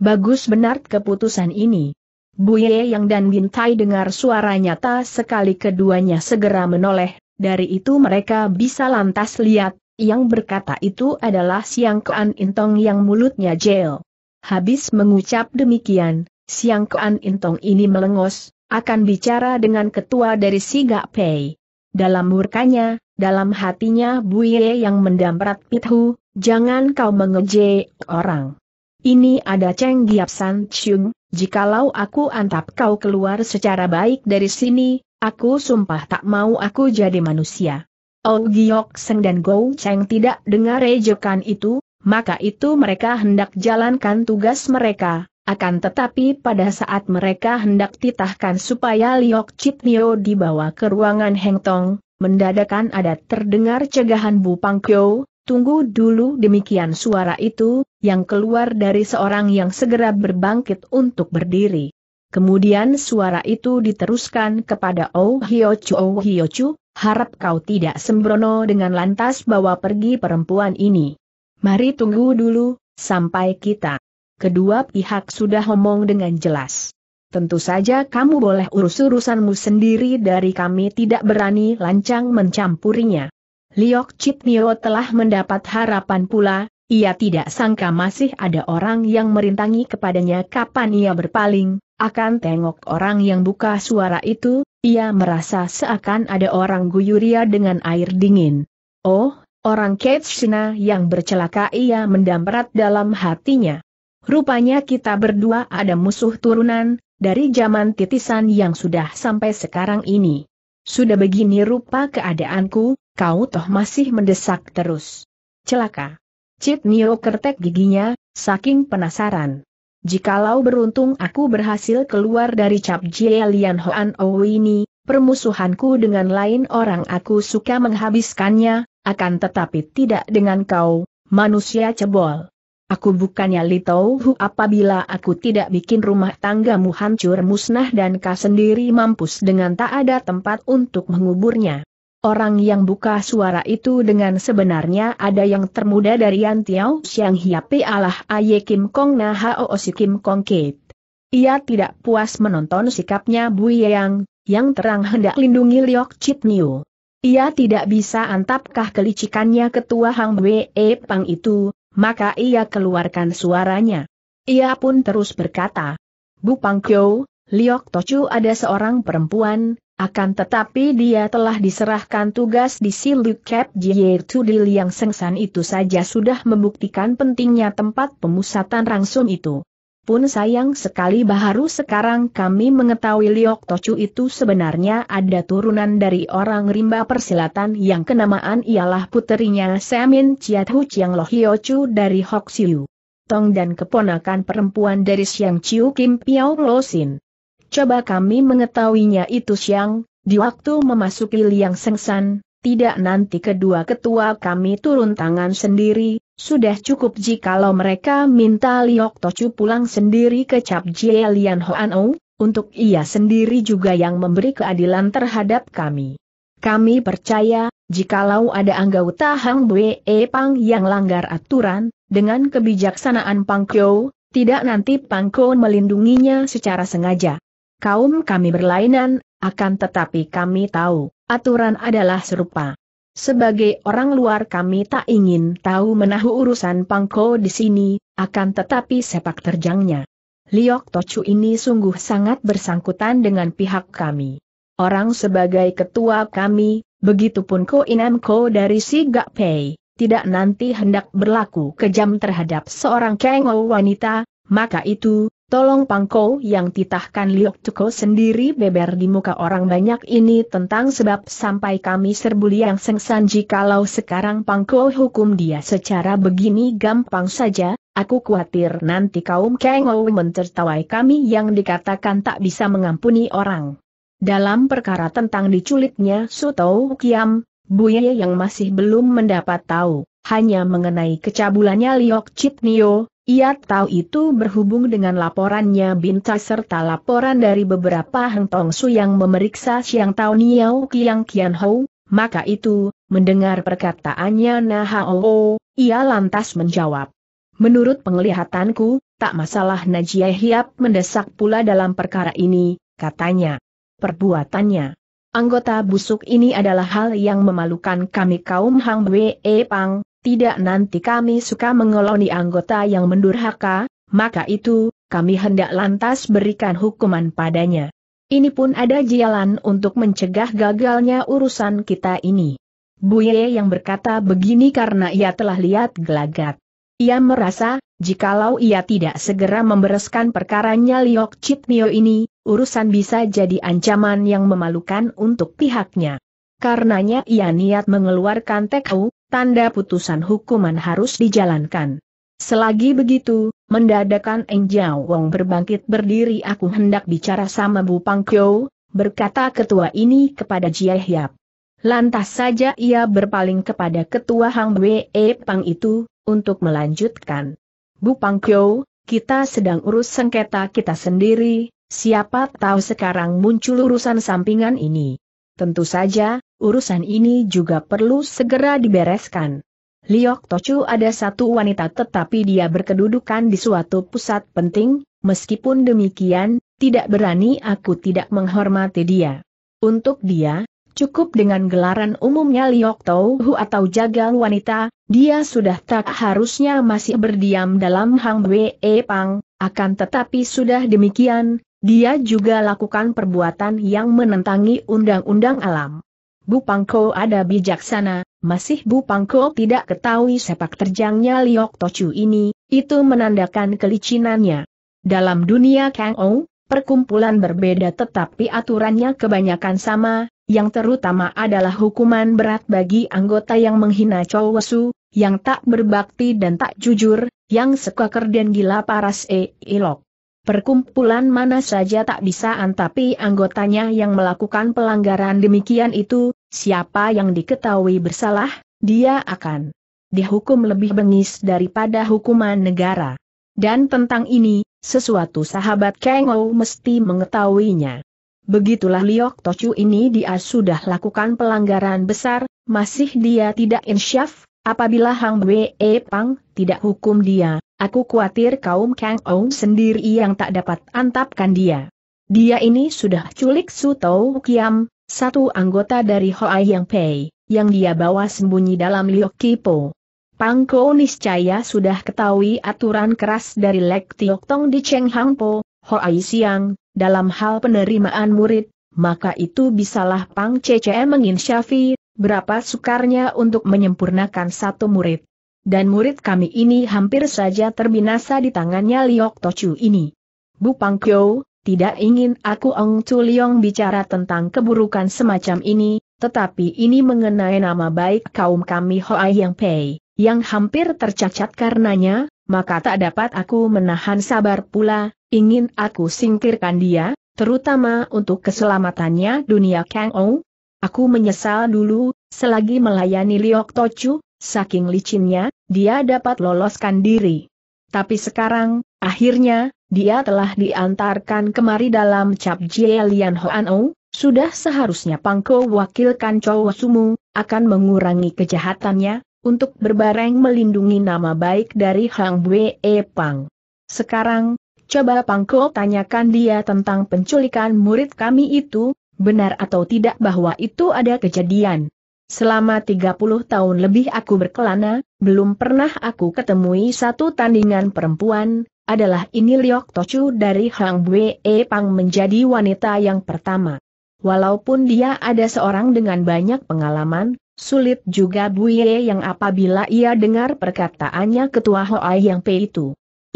Bagus benar keputusan ini. Buye yang dan Bintai dengar suara nyata sekali keduanya segera menoleh, dari itu mereka bisa lantas lihat, yang berkata itu adalah Siang Kuan Intong yang mulutnya jail. Habis mengucap demikian, Siang Kuan Intong ini melengos, akan bicara dengan ketua dari Sigak Pei. Dalam murkanya, dalam hatinya Buye yang mendamprat Pithu, jangan kau mengejek orang. Ini ada Cheng Giap San Chung, jikalau aku antap kau keluar secara baik dari sini, aku sumpah tak mau aku jadi manusia. Oh Giok Seng dan Gou Cheng tidak dengar rejekan itu, maka itu mereka hendak jalankan tugas mereka, akan tetapi pada saat mereka hendak titahkan supaya Liok Chit Nio dibawa ke ruangan Heng Tong, mendadakan ada terdengar cegahan Bu Pang Kyo, tunggu dulu demikian suara itu, yang keluar dari seorang yang segera berbangkit untuk berdiri. Kemudian suara itu diteruskan kepada Oh Chu Oh Chu, harap kau tidak sembrono dengan lantas bawa pergi perempuan ini. Mari tunggu dulu, sampai kita kedua pihak sudah ngomong dengan jelas. Tentu saja kamu boleh urus urusanmu sendiri dari kami tidak berani lancang mencampurinya. Liok Chit Nio telah mendapat harapan pula, ia tidak sangka masih ada orang yang merintangi kepadanya kapan ia berpaling, akan tengok orang yang buka suara itu, ia merasa seakan ada orang guyuria dengan air dingin. Oh, orang Ketsina yang bercelaka ia mendamprat dalam hatinya. Rupanya kita berdua ada musuh turunan, dari zaman titisan yang sudah sampai sekarang ini. Sudah begini rupa keadaanku, kau toh masih mendesak terus. Celaka. Cit Nio kertek giginya, saking penasaran. Jikalau beruntung aku berhasil keluar dari cap Jie Lian Hoan O ini, permusuhanku dengan lain orang aku suka menghabiskannya, akan tetapi tidak dengan kau, manusia cebol. Aku bukannya Hu, apabila aku tidak bikin rumah tanggamu hancur musnah dan kau sendiri mampus dengan tak ada tempat untuk menguburnya. Orang yang buka suara itu dengan sebenarnya ada yang termuda dari Yan Tiao Xiang Hiapi Allah Aye Kim Kong Na Hao Si Kim Kong Kate. Ia tidak puas menonton sikapnya Bu Yang, yang terang hendak lindungi Liok Chit Niu. Ia tidak bisa antapkah kelicikannya ketua Hang Wei Pang itu, maka ia keluarkan suaranya. Ia pun terus berkata, Bu Pangkyo, Liok Tochu ada seorang perempuan, akan tetapi dia telah diserahkan tugas di Siluk Cap Jie Tudil yang sengsan itu saja sudah membuktikan pentingnya tempat pemusatan rangsum itu. Pun sayang sekali baharu sekarang kami mengetahui Liok Tocu itu sebenarnya ada turunan dari orang rimba persilatan yang kenamaan ialah puterinya Semin Hu Chiang Chu dari Siu. Tong dan keponakan perempuan dari Siang Chiu Kim Piao Sin. Coba kami mengetahuinya itu siang, di waktu memasuki liang sengsan, tidak nanti kedua ketua kami turun tangan sendiri, sudah cukup jikalau mereka minta Liok Tochu pulang sendiri ke Cap Jie Lian Hoan Ou, untuk ia sendiri juga yang memberi keadilan terhadap kami. Kami percaya, jikalau ada anggota Hang Bwe e Pang yang langgar aturan, dengan kebijaksanaan Pang Kyo, tidak nanti Pang Kyo melindunginya secara sengaja. Kaum kami berlainan, akan tetapi kami tahu, Aturan adalah serupa. Sebagai orang luar kami tak ingin tahu menahu urusan Pangko di sini, akan tetapi sepak terjangnya. Liok Tocu ini sungguh sangat bersangkutan dengan pihak kami. Orang sebagai ketua kami, begitupun Ko Inam Ko dari si Gak Pei, tidak nanti hendak berlaku kejam terhadap seorang kengo wanita, maka itu, Tolong Pangko yang titahkan Liok Tuko sendiri beber di muka orang banyak ini tentang sebab sampai kami serbu yang sengsan kalau sekarang Pangko hukum dia secara begini gampang saja, aku khawatir nanti kaum kengau mentertawai kami yang dikatakan tak bisa mengampuni orang. Dalam perkara tentang diculiknya Suto Kiam, Buya yang masih belum mendapat tahu, hanya mengenai kecabulannya Liok Chitnio, ia tahu itu berhubung dengan laporannya Bintai serta laporan dari beberapa Heng Tong yang memeriksa Siang Tao Niao Kiang Kian Hou, maka itu, mendengar perkataannya Nah Hao, ia lantas menjawab. Menurut penglihatanku, tak masalah Najia Hiap mendesak pula dalam perkara ini, katanya. Perbuatannya. Anggota busuk ini adalah hal yang memalukan kami kaum Hang Wei Pang, tidak nanti kami suka mengoloni anggota yang mendurhaka, maka itu, kami hendak lantas berikan hukuman padanya. Ini pun ada jalan untuk mencegah gagalnya urusan kita ini. Buye yang berkata begini karena ia telah lihat gelagat. Ia merasa, jikalau ia tidak segera membereskan perkaranya Liok Chitmio ini, urusan bisa jadi ancaman yang memalukan untuk pihaknya. Karenanya ia niat mengeluarkan tekau, tanda putusan hukuman harus dijalankan. Selagi begitu, mendadakan Eng Jiao Wong berbangkit berdiri aku hendak bicara sama Bu Pang Kyo, berkata ketua ini kepada Jia Hiap. Lantas saja ia berpaling kepada ketua Hang Wei e Pang itu, untuk melanjutkan. Bu Pang Kyo, kita sedang urus sengketa kita sendiri, siapa tahu sekarang muncul urusan sampingan ini. Tentu saja, urusan ini juga perlu segera dibereskan. Liok Tochu ada satu wanita tetapi dia berkedudukan di suatu pusat penting, meskipun demikian, tidak berani aku tidak menghormati dia. Untuk dia, cukup dengan gelaran umumnya Liok Tohu atau jagal wanita, dia sudah tak harusnya masih berdiam dalam Hang Wei Pang, akan tetapi sudah demikian, dia juga lakukan perbuatan yang menentangi undang-undang alam. Bu Pangko ada bijaksana, masih Bu Pangko tidak ketahui sepak terjangnya Liok Tochu ini, itu menandakan kelicinannya. Dalam dunia Kang Ou, perkumpulan berbeda tetapi aturannya kebanyakan sama, yang terutama adalah hukuman berat bagi anggota yang menghina Wesu, yang tak berbakti dan tak jujur, yang sekaker dan gila paras e eh, ilok. Perkumpulan mana saja tak bisa antapi anggotanya yang melakukan pelanggaran demikian itu, siapa yang diketahui bersalah, dia akan dihukum lebih bengis daripada hukuman negara. Dan tentang ini, sesuatu sahabat Kengou mesti mengetahuinya. Begitulah Liok Tocu ini dia sudah lakukan pelanggaran besar, masih dia tidak insyaf, apabila Hang Wei Pang tidak hukum dia, Aku khawatir kaum Kang Ong sendiri yang tak dapat antapkan dia. Dia ini sudah culik Su Tau Kiam, satu anggota dari Hoa Yang Pei, yang dia bawa sembunyi dalam Liok Kipo. Pangko niscaya sudah ketahui aturan keras dari Lek Tiok Tong di Cheng Hang Po, Hoai Siang, dalam hal penerimaan murid, maka itu bisalah Pang CCM menginsyafi, berapa sukarnya untuk menyempurnakan satu murid dan murid kami ini hampir saja terbinasa di tangannya Liok Tochu ini. Bu Pang Kyo, tidak ingin aku Ong Chu Liong bicara tentang keburukan semacam ini, tetapi ini mengenai nama baik kaum kami Hoa Yang Pei, yang hampir tercacat karenanya, maka tak dapat aku menahan sabar pula, ingin aku singkirkan dia, terutama untuk keselamatannya dunia Kang Ou. Aku menyesal dulu, selagi melayani Liok Tochu, Saking licinnya, dia dapat loloskan diri. Tapi sekarang, akhirnya, dia telah diantarkan kemari dalam cap Jie Lian Hoan Ou, sudah seharusnya Pangko wakilkan Chow Sumu, akan mengurangi kejahatannya, untuk berbareng melindungi nama baik dari Hang Bue e Pang. Sekarang, coba Pangko tanyakan dia tentang penculikan murid kami itu, benar atau tidak bahwa itu ada kejadian. Selama 30 tahun lebih aku berkelana, belum pernah aku ketemui satu tandingan perempuan, adalah ini Liok Tochu dari Hang E Pang menjadi wanita yang pertama. Walaupun dia ada seorang dengan banyak pengalaman, sulit juga Ye yang apabila ia dengar perkataannya ketua Hoa Yang Pei itu.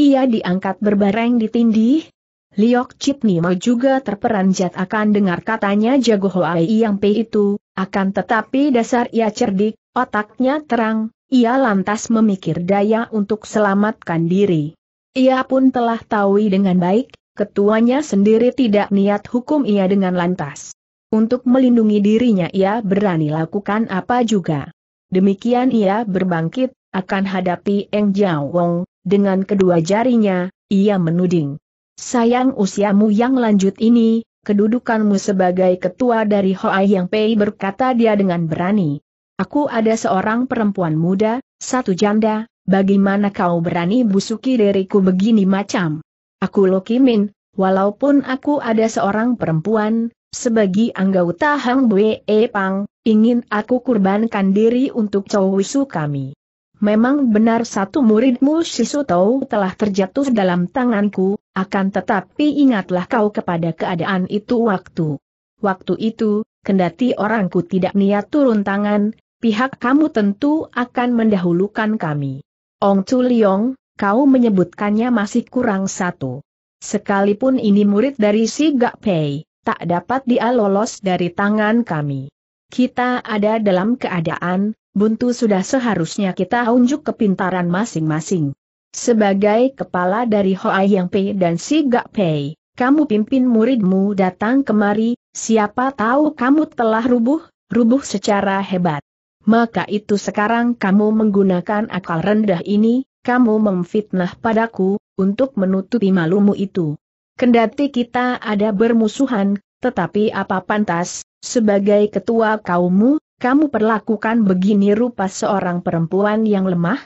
Ia diangkat berbareng ditindih, Liok Nimo juga terperanjat akan dengar katanya jago Hoai yang P itu, akan tetapi dasar ia cerdik, otaknya terang, ia lantas memikir daya untuk selamatkan diri. Ia pun telah tahu dengan baik, ketuanya sendiri tidak niat hukum ia dengan lantas. Untuk melindungi dirinya ia berani lakukan apa juga. Demikian ia berbangkit, akan hadapi Eng Jiao Wong, dengan kedua jarinya, ia menuding. Sayang usiamu yang lanjut ini, kedudukanmu sebagai ketua dari Hoa Yang Pei berkata dia dengan berani. Aku ada seorang perempuan muda, satu janda, bagaimana kau berani busuki diriku begini macam? Aku Lokimin, walaupun aku ada seorang perempuan, sebagai anggota Hang Bue Pang, ingin aku kurbankan diri untuk Chowisu kami. Memang benar satu muridmu Shisuto telah terjatuh dalam tanganku, akan tetapi ingatlah kau kepada keadaan itu waktu. Waktu itu, kendati orangku tidak niat turun tangan, pihak kamu tentu akan mendahulukan kami. Ong Chu Liong, kau menyebutkannya masih kurang satu. Sekalipun ini murid dari si Gak Pei, tak dapat dia lolos dari tangan kami. Kita ada dalam keadaan, buntu sudah seharusnya kita unjuk kepintaran masing-masing. Sebagai kepala dari Hoai Yang Pei dan Si Gak Pei, kamu pimpin muridmu datang kemari, siapa tahu kamu telah rubuh, rubuh secara hebat. Maka itu sekarang kamu menggunakan akal rendah ini, kamu memfitnah padaku, untuk menutupi malumu itu. Kendati kita ada bermusuhan, tetapi apa pantas, sebagai ketua kaummu, kamu perlakukan begini rupa seorang perempuan yang lemah?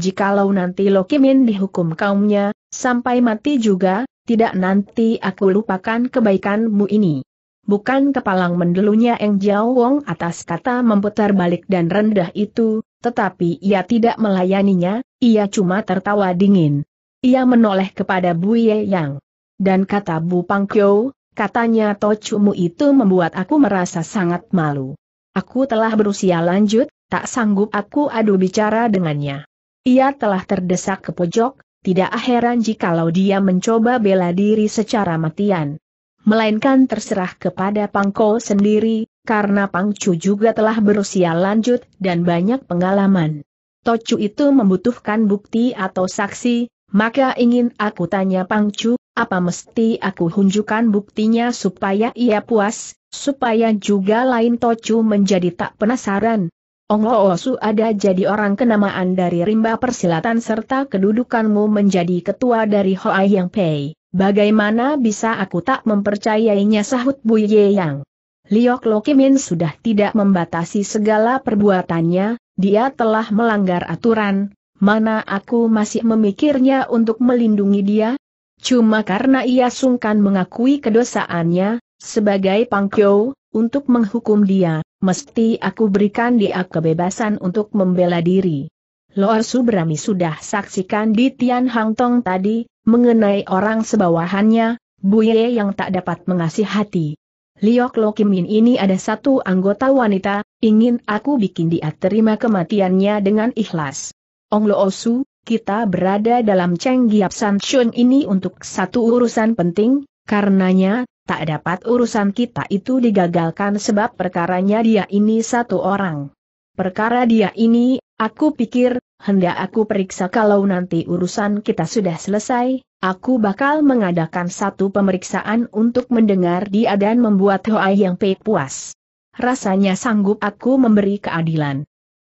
Jikalau nanti Lokimin dihukum kaumnya, sampai mati juga, tidak nanti aku lupakan kebaikanmu ini. Bukan kepalang mendelunya Eng Jiao Wong atas kata memutar balik dan rendah itu, tetapi ia tidak melayaninya, ia cuma tertawa dingin. Ia menoleh kepada Bu Ye Yang. Dan kata Bu Pangkyo, katanya tocumu itu membuat aku merasa sangat malu. Aku telah berusia lanjut, tak sanggup aku adu bicara dengannya. Ia telah terdesak ke pojok, tidak heran jikalau dia mencoba bela diri secara matian. Melainkan terserah kepada Pangko sendiri, karena Pangcu juga telah berusia lanjut dan banyak pengalaman. Tocu itu membutuhkan bukti atau saksi, maka ingin aku tanya Pangcu, apa mesti aku hunjukkan buktinya supaya ia puas, supaya juga lain Tocu menjadi tak penasaran. Ong Su ada jadi orang kenamaan dari rimba persilatan serta kedudukanmu menjadi ketua dari Hoa Yang Pei. Bagaimana bisa aku tak mempercayainya sahut Bu Ye Yang. Liok Lokimin sudah tidak membatasi segala perbuatannya, dia telah melanggar aturan, mana aku masih memikirnya untuk melindungi dia, Cuma karena ia sungkan mengakui kedosaannya, sebagai pangkyo, untuk menghukum dia, mesti aku berikan dia kebebasan untuk membela diri. Lor Subrami sudah saksikan di Tian Hang Tong tadi, mengenai orang sebawahannya, Buye yang tak dapat mengasih hati. Liok Lo Kimin ini ada satu anggota wanita, ingin aku bikin dia terima kematiannya dengan ikhlas. Ong Lo Osu, kita berada dalam Cheng Giap San Chun ini untuk satu urusan penting, karenanya, tak dapat urusan kita itu digagalkan sebab perkaranya dia ini satu orang. Perkara dia ini, aku pikir, hendak aku periksa kalau nanti urusan kita sudah selesai, aku bakal mengadakan satu pemeriksaan untuk mendengar dia dan membuat Hoai yang Pei puas. Rasanya sanggup aku memberi keadilan.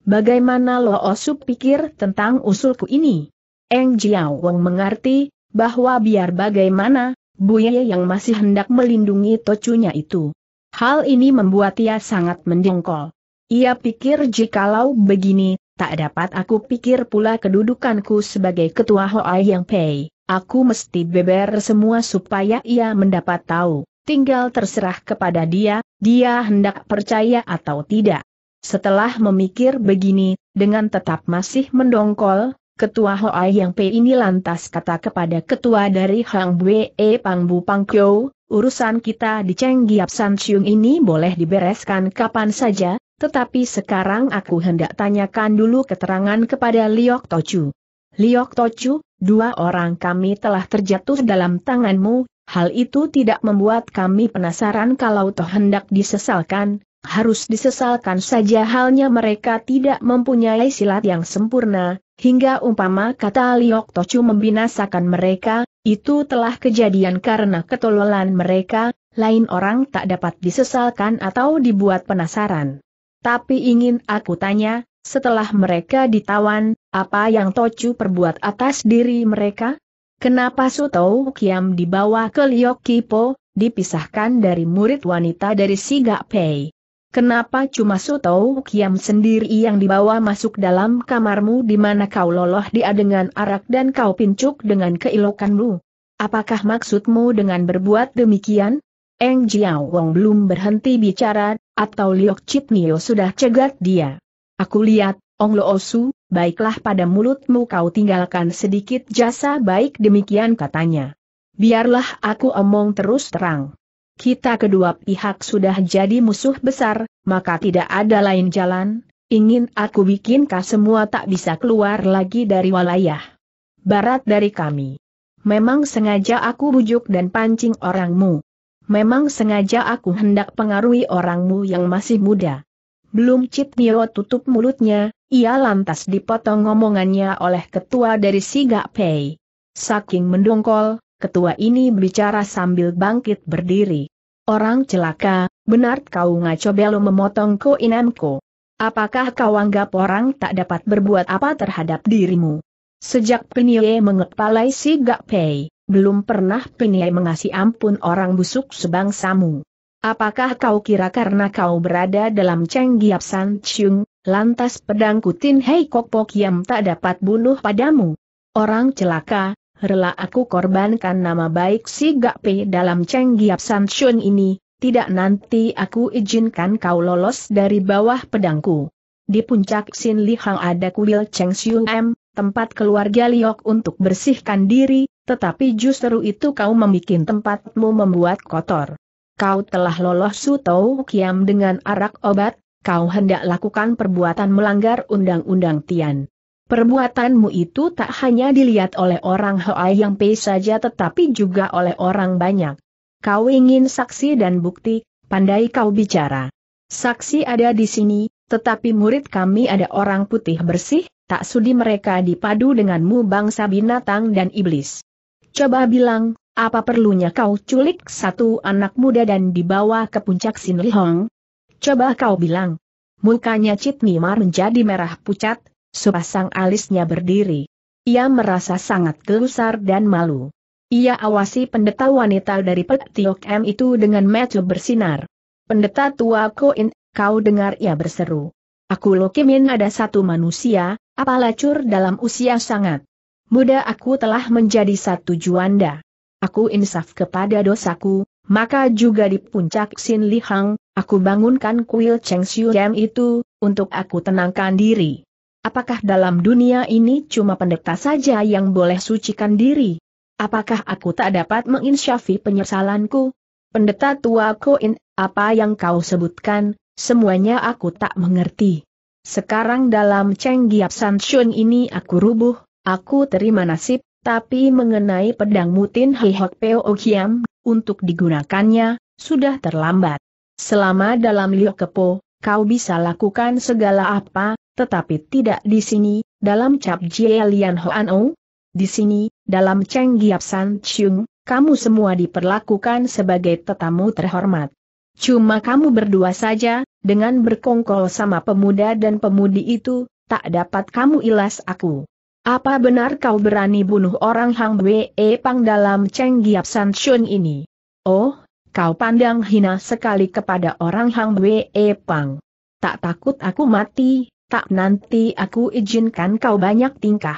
Bagaimana Lo Osu pikir tentang usulku ini? Eng Jiao Wong mengerti, bahwa biar bagaimana, Buye yang masih hendak melindungi tocunya itu. Hal ini membuat ia sangat mendengkol. Ia pikir jikalau begini, tak dapat aku pikir pula kedudukanku sebagai ketua Hoa Yang Pei, aku mesti beber semua supaya ia mendapat tahu, tinggal terserah kepada dia, dia hendak percaya atau tidak. Setelah memikir begini, dengan tetap masih mendongkol, Ketua Hoa Yang Pei ini lantas kata kepada Ketua dari Hang Bue e Pang Bu Pang Kyo, urusan kita di Cheng Giap San Siung ini boleh dibereskan kapan saja, tetapi sekarang aku hendak tanyakan dulu keterangan kepada Liok Tochu. Liok Tochu, dua orang kami telah terjatuh dalam tanganmu, Hal itu tidak membuat kami penasaran kalau toh hendak disesalkan, harus disesalkan saja halnya mereka tidak mempunyai silat yang sempurna, hingga umpama kata Liok Tochu membinasakan mereka, itu telah kejadian karena ketololan mereka, lain orang tak dapat disesalkan atau dibuat penasaran. Tapi ingin aku tanya, setelah mereka ditawan, apa yang Tochu perbuat atas diri mereka? Kenapa Sutou Kiam dibawa ke Liok Kipo, dipisahkan dari murid wanita dari Sigak Pei? Kenapa cuma Soto Kiam sendiri yang dibawa masuk dalam kamarmu di mana kau loloh dia dengan arak dan kau pincuk dengan keilokanmu? Apakah maksudmu dengan berbuat demikian? Eng Jiao Wong belum berhenti bicara, atau Liok Chit Nio sudah cegat dia. Aku lihat, Ong Lo Osu, baiklah pada mulutmu kau tinggalkan sedikit jasa baik demikian katanya. Biarlah aku omong terus terang kita kedua pihak sudah jadi musuh besar, maka tidak ada lain jalan, ingin aku bikin semua tak bisa keluar lagi dari walayah barat dari kami. Memang sengaja aku bujuk dan pancing orangmu. Memang sengaja aku hendak pengaruhi orangmu yang masih muda. Belum Cip Nio tutup mulutnya, ia lantas dipotong omongannya oleh ketua dari Sigak Pei. Saking mendongkol, ketua ini bicara sambil bangkit berdiri. Orang celaka, benar kau ngaco belo memotong ko inamko. Apakah kau anggap orang tak dapat berbuat apa terhadap dirimu? Sejak Pinie mengepalai si Gak Pei, belum pernah Pinie mengasih ampun orang busuk sebangsamu. Apakah kau kira karena kau berada dalam Cheng Giap San Chung, lantas pedang Kutin Hei Kok Pok Yam tak dapat bunuh padamu? Orang celaka, rela aku korbankan nama baik si gak Gakpe dalam Cheng Giap Shun ini, tidak nanti aku izinkan kau lolos dari bawah pedangku. Di puncak Sin Li Hang ada kuil Cheng Siu M, tempat keluarga Liok untuk bersihkan diri, tetapi justru itu kau membuat tempatmu membuat kotor. Kau telah lolos Su Sutou Kiam dengan arak obat, kau hendak lakukan perbuatan melanggar undang-undang Tian. Perbuatanmu itu tak hanya dilihat oleh orang Hoai yang Pe saja tetapi juga oleh orang banyak. Kau ingin saksi dan bukti, pandai kau bicara. Saksi ada di sini, tetapi murid kami ada orang putih bersih, tak sudi mereka dipadu denganmu bangsa binatang dan iblis. Coba bilang, apa perlunya kau culik satu anak muda dan dibawa ke puncak Sinlihong? Coba kau bilang. Mukanya Cit Mimar menjadi merah pucat, sepasang alisnya berdiri. Ia merasa sangat gelusar dan malu. Ia awasi pendeta wanita dari Petiok M itu dengan mata bersinar. Pendeta tua Koin, kau dengar ia berseru. Aku Lokimin ada satu manusia, apalacur dalam usia sangat muda aku telah menjadi satu juanda. Aku insaf kepada dosaku, maka juga di puncak Sin Hang, aku bangunkan kuil Cheng Siu Yam itu, untuk aku tenangkan diri. Apakah dalam dunia ini cuma pendeta saja yang boleh sucikan diri? Apakah aku tak dapat menginsyafi penyesalanku? Pendeta tua Koin, apa yang kau sebutkan, semuanya aku tak mengerti. Sekarang dalam Cheng Giap Shun ini aku rubuh, aku terima nasib, tapi mengenai pedang mutin Hihok Peo Kiam, untuk digunakannya, sudah terlambat. Selama dalam Liu Kepo, kau bisa lakukan segala apa, tetapi tidak di sini, dalam cap Jie Lian Hoan Di sini, dalam Cheng Giap Chung, kamu semua diperlakukan sebagai tetamu terhormat. Cuma kamu berdua saja, dengan berkongkol sama pemuda dan pemudi itu, tak dapat kamu ilas aku. Apa benar kau berani bunuh orang Hang Wei Pang dalam Cheng Giap San ini? Oh, kau pandang hina sekali kepada orang Hang Wei Pang. Tak takut aku mati, tak nanti aku izinkan kau banyak tingkah.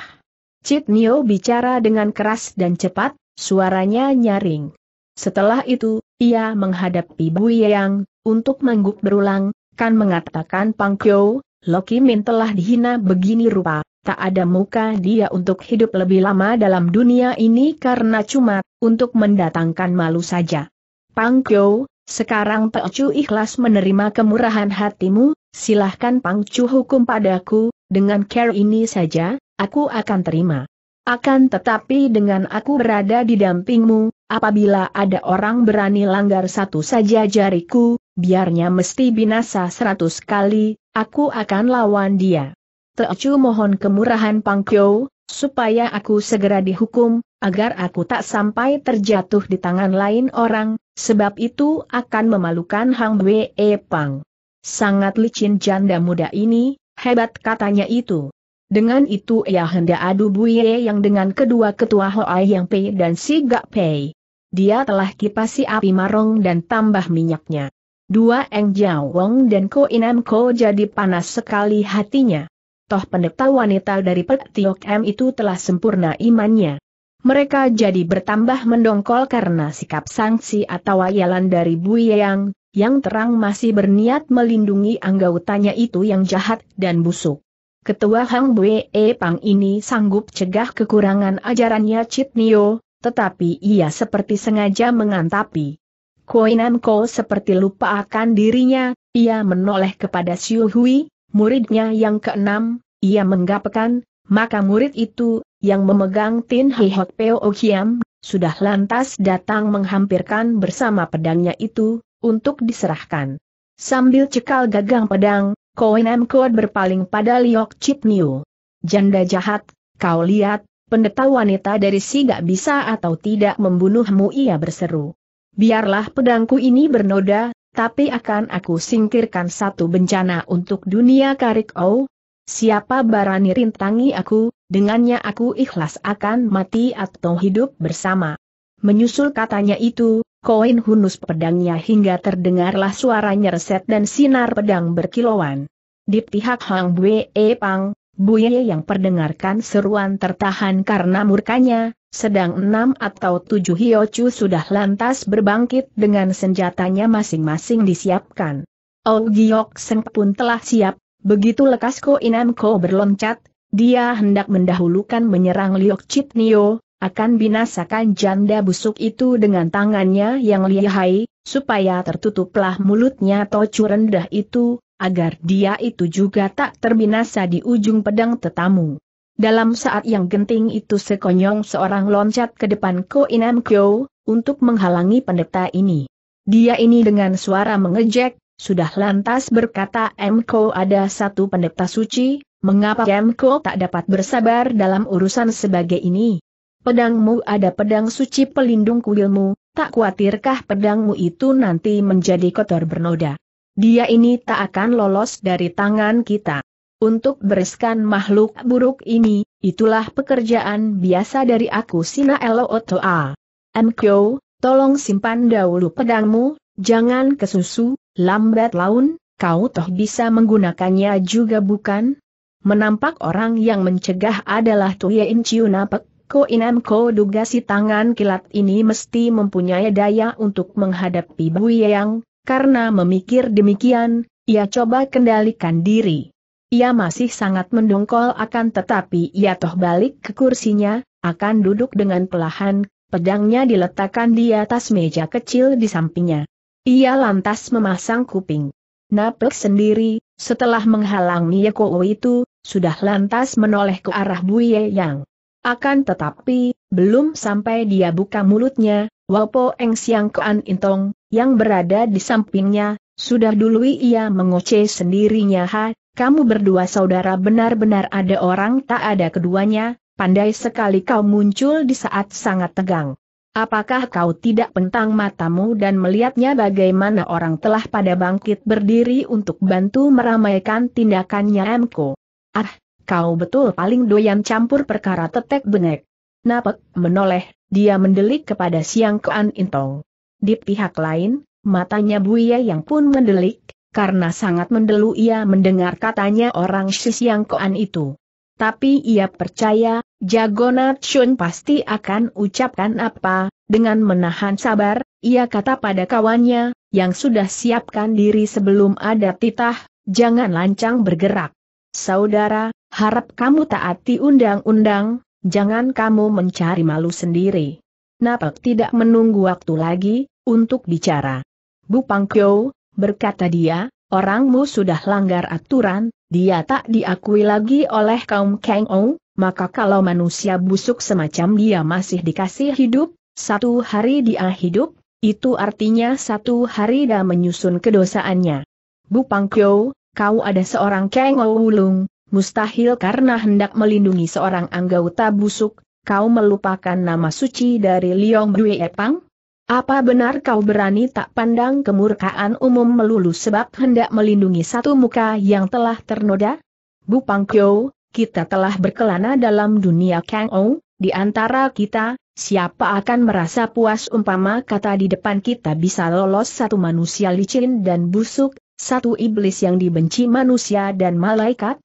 Cit Nio bicara dengan keras dan cepat, suaranya nyaring. Setelah itu, ia menghadapi Bu Yang, untuk mengguk berulang, kan mengatakan Pang Kyo, Loki Min telah dihina begini rupa, tak ada muka dia untuk hidup lebih lama dalam dunia ini karena cuma, untuk mendatangkan malu saja. Pang Kyo, sekarang Pengcu ikhlas menerima kemurahan hatimu, silahkan Pang Chu hukum padaku, dengan care ini saja, aku akan terima. Akan tetapi dengan aku berada di dampingmu, apabila ada orang berani langgar satu saja jariku, biarnya mesti binasa seratus kali, aku akan lawan dia. Teocu mohon kemurahan Pangkyo, supaya aku segera dihukum, agar aku tak sampai terjatuh di tangan lain orang, Sebab itu akan memalukan Hang Wee Pang. Sangat licin janda muda ini, hebat katanya itu. Dengan itu ia hendak adu buye yang dengan kedua ketua Hoai Yang Pei dan Si Gak Pei. Dia telah kipasi api marong dan tambah minyaknya. Dua Eng Jiao Wong dan Ko Inam Ko jadi panas sekali hatinya. Toh pendeta wanita dari Tiok M itu telah sempurna imannya. Mereka jadi bertambah mendongkol karena sikap sanksi atau ayalan dari Buyang, yang terang masih berniat melindungi anggotanya itu yang jahat dan busuk. Ketua Hang Bue Pang ini sanggup cegah kekurangan ajarannya Cit Nio, tetapi ia seperti sengaja mengantapi. Koinan Ko seperti lupa akan dirinya, ia menoleh kepada Siu Hui, muridnya yang keenam, ia menggapkan, maka murid itu yang memegang Tin Hei Hot Peo Kiam, sudah lantas datang menghampirkan bersama pedangnya itu, untuk diserahkan. Sambil cekal gagang pedang, Koen Kod berpaling pada Liok Chit Niu. Janda jahat, kau lihat, pendeta wanita dari si gak bisa atau tidak membunuhmu ia berseru. Biarlah pedangku ini bernoda, tapi akan aku singkirkan satu bencana untuk dunia karik au. Oh. Siapa barani rintangi aku, dengannya aku ikhlas akan mati atau hidup bersama. Menyusul katanya itu, koin hunus pedangnya hingga terdengarlah suaranya reset dan sinar pedang berkilauan. Di pihak Hang Bue e Pang, Buye yang perdengarkan seruan tertahan karena murkanya, sedang enam atau tujuh Chu sudah lantas berbangkit dengan senjatanya masing-masing disiapkan. Oh Giok Seng pun telah siap, begitu lekas Ko Inam Ko berloncat, dia hendak mendahulukan menyerang Liok Nio, akan binasakan janda busuk itu dengan tangannya yang lihai, supaya tertutuplah mulutnya tocu rendah itu, agar dia itu juga tak terbinasa di ujung pedang tetamu. Dalam saat yang genting itu sekonyong seorang loncat ke depan Ko Inam Kyo, untuk menghalangi pendeta ini. Dia ini dengan suara mengejek, sudah lantas berkata Mko ada satu pendeta suci, Mengapa Kemko tak dapat bersabar dalam urusan sebagai ini? Pedangmu ada pedang suci pelindung kuilmu, tak khawatirkah pedangmu itu nanti menjadi kotor bernoda? Dia ini tak akan lolos dari tangan kita. Untuk bereskan makhluk buruk ini, itulah pekerjaan biasa dari aku Sina Elo Otoa. Mkyo, tolong simpan dahulu pedangmu, jangan kesusu, lambat laun, kau toh bisa menggunakannya juga bukan? Menampak orang yang mencegah adalah Tuyen Chiu Napek, Ko Inam Ko duga si tangan kilat ini mesti mempunyai daya untuk menghadapi Yang. karena memikir demikian, ia coba kendalikan diri. Ia masih sangat mendongkol akan tetapi ia toh balik ke kursinya, akan duduk dengan pelahan, pedangnya diletakkan di atas meja kecil di sampingnya. Ia lantas memasang kuping. Napek sendiri, setelah menghalangi Yeko itu, sudah lantas menoleh ke arah Buye Yang. Akan tetapi, belum sampai dia buka mulutnya, Wapo Eng Siang Kuan Intong, yang berada di sampingnya, sudah dulu ia mengoceh sendirinya ha, kamu berdua saudara benar-benar ada orang tak ada keduanya, pandai sekali kau muncul di saat sangat tegang. Apakah kau tidak pentang matamu dan melihatnya bagaimana orang telah pada bangkit berdiri untuk bantu meramaikan tindakannya Emko? Ah, kau betul paling doyan campur perkara tetek bengek. Napek menoleh, dia mendelik kepada Siang kean Intong. Di pihak lain, matanya Buya yang pun mendelik, karena sangat mendelu ia mendengar katanya orang si Siang kean itu. Tapi ia percaya, Jago Shun pasti akan ucapkan apa, dengan menahan sabar, ia kata pada kawannya, yang sudah siapkan diri sebelum ada titah, jangan lancang bergerak. Saudara, harap kamu taati undang-undang, jangan kamu mencari malu sendiri. Napak tidak menunggu waktu lagi, untuk bicara. Bu Pangkyo, berkata dia, orangmu sudah langgar aturan, dia tak diakui lagi oleh kaum Kang Ong, maka kalau manusia busuk semacam dia masih dikasih hidup, satu hari dia hidup, itu artinya satu hari dia menyusun kedosaannya. Bu Pangkyo, kau ada seorang Kang Wulung, mustahil karena hendak melindungi seorang anggota busuk, kau melupakan nama suci dari Liong E Epang? Apa benar kau berani tak pandang kemurkaan umum melulu sebab hendak melindungi satu muka yang telah ternoda? Bu Pangkyo, kita telah berkelana dalam dunia Kang O, di antara kita, siapa akan merasa puas umpama kata di depan kita bisa lolos satu manusia licin dan busuk, satu iblis yang dibenci manusia dan malaikat?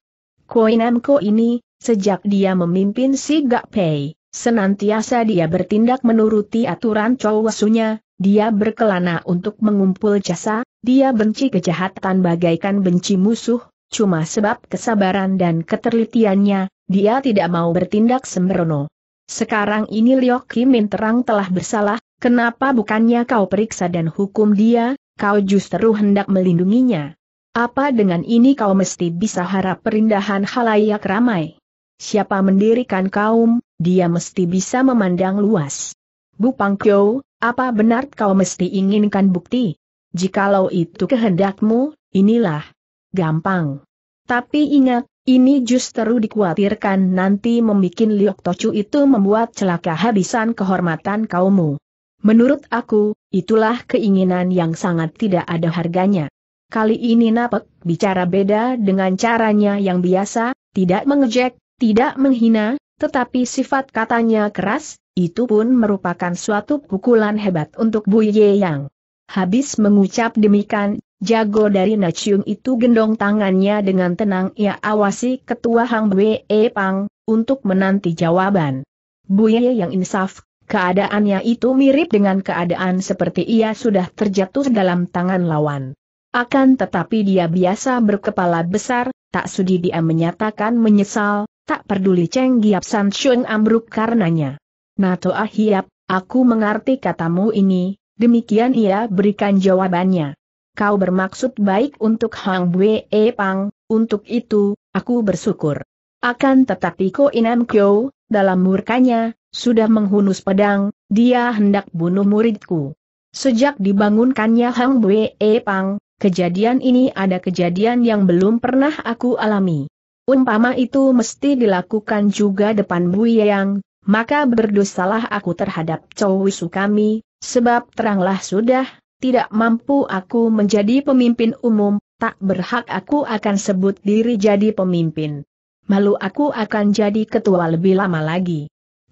Koinamko ini, sejak dia memimpin si Pei, senantiasa dia bertindak menuruti aturan cowasunya, dia berkelana untuk mengumpul jasa, dia benci kejahatan bagaikan benci musuh, cuma sebab kesabaran dan keterlitiannya, dia tidak mau bertindak sembrono. Sekarang ini Liok Kimin terang telah bersalah, kenapa bukannya kau periksa dan hukum dia, kau justru hendak melindunginya. Apa dengan ini kau mesti bisa harap perindahan halayak ramai? Siapa mendirikan kaum, dia mesti bisa memandang luas. Bu Pangkyo, apa benar kau mesti inginkan bukti? Jikalau itu kehendakmu, inilah. Gampang. Tapi ingat, ini justru dikhawatirkan nanti membuat Liok Tocu itu membuat celaka habisan kehormatan kaummu. Menurut aku, Itulah keinginan yang sangat tidak ada harganya. Kali ini Napek bicara beda dengan caranya yang biasa, tidak mengejek, tidak menghina, tetapi sifat katanya keras, itu pun merupakan suatu pukulan hebat untuk Bu Ye Yang. Habis mengucap demikian, jago dari Nacung itu gendong tangannya dengan tenang ia awasi ketua Hang Bwe Pang, untuk menanti jawaban. Bu Ye Yang insaf, Keadaannya itu mirip dengan keadaan seperti ia sudah terjatuh dalam tangan lawan. Akan tetapi dia biasa berkepala besar, tak sudi dia menyatakan menyesal, tak peduli Cheng Giap San Shun amruk karenanya. Nato Ah Hiap, aku mengerti katamu ini, demikian ia berikan jawabannya. Kau bermaksud baik untuk Hang Bue e Pang, untuk itu, aku bersyukur. Akan tetapi Ko Inam Kyo, dalam murkanya, sudah menghunus pedang, dia hendak bunuh muridku. Sejak dibangunkannya Hang Bue e Pang, kejadian ini ada kejadian yang belum pernah aku alami. Umpama itu mesti dilakukan juga depan Bu Yang, maka berdosalah aku terhadap Chow Wisu kami, sebab teranglah sudah, tidak mampu aku menjadi pemimpin umum, tak berhak aku akan sebut diri jadi pemimpin. Malu aku akan jadi ketua lebih lama lagi.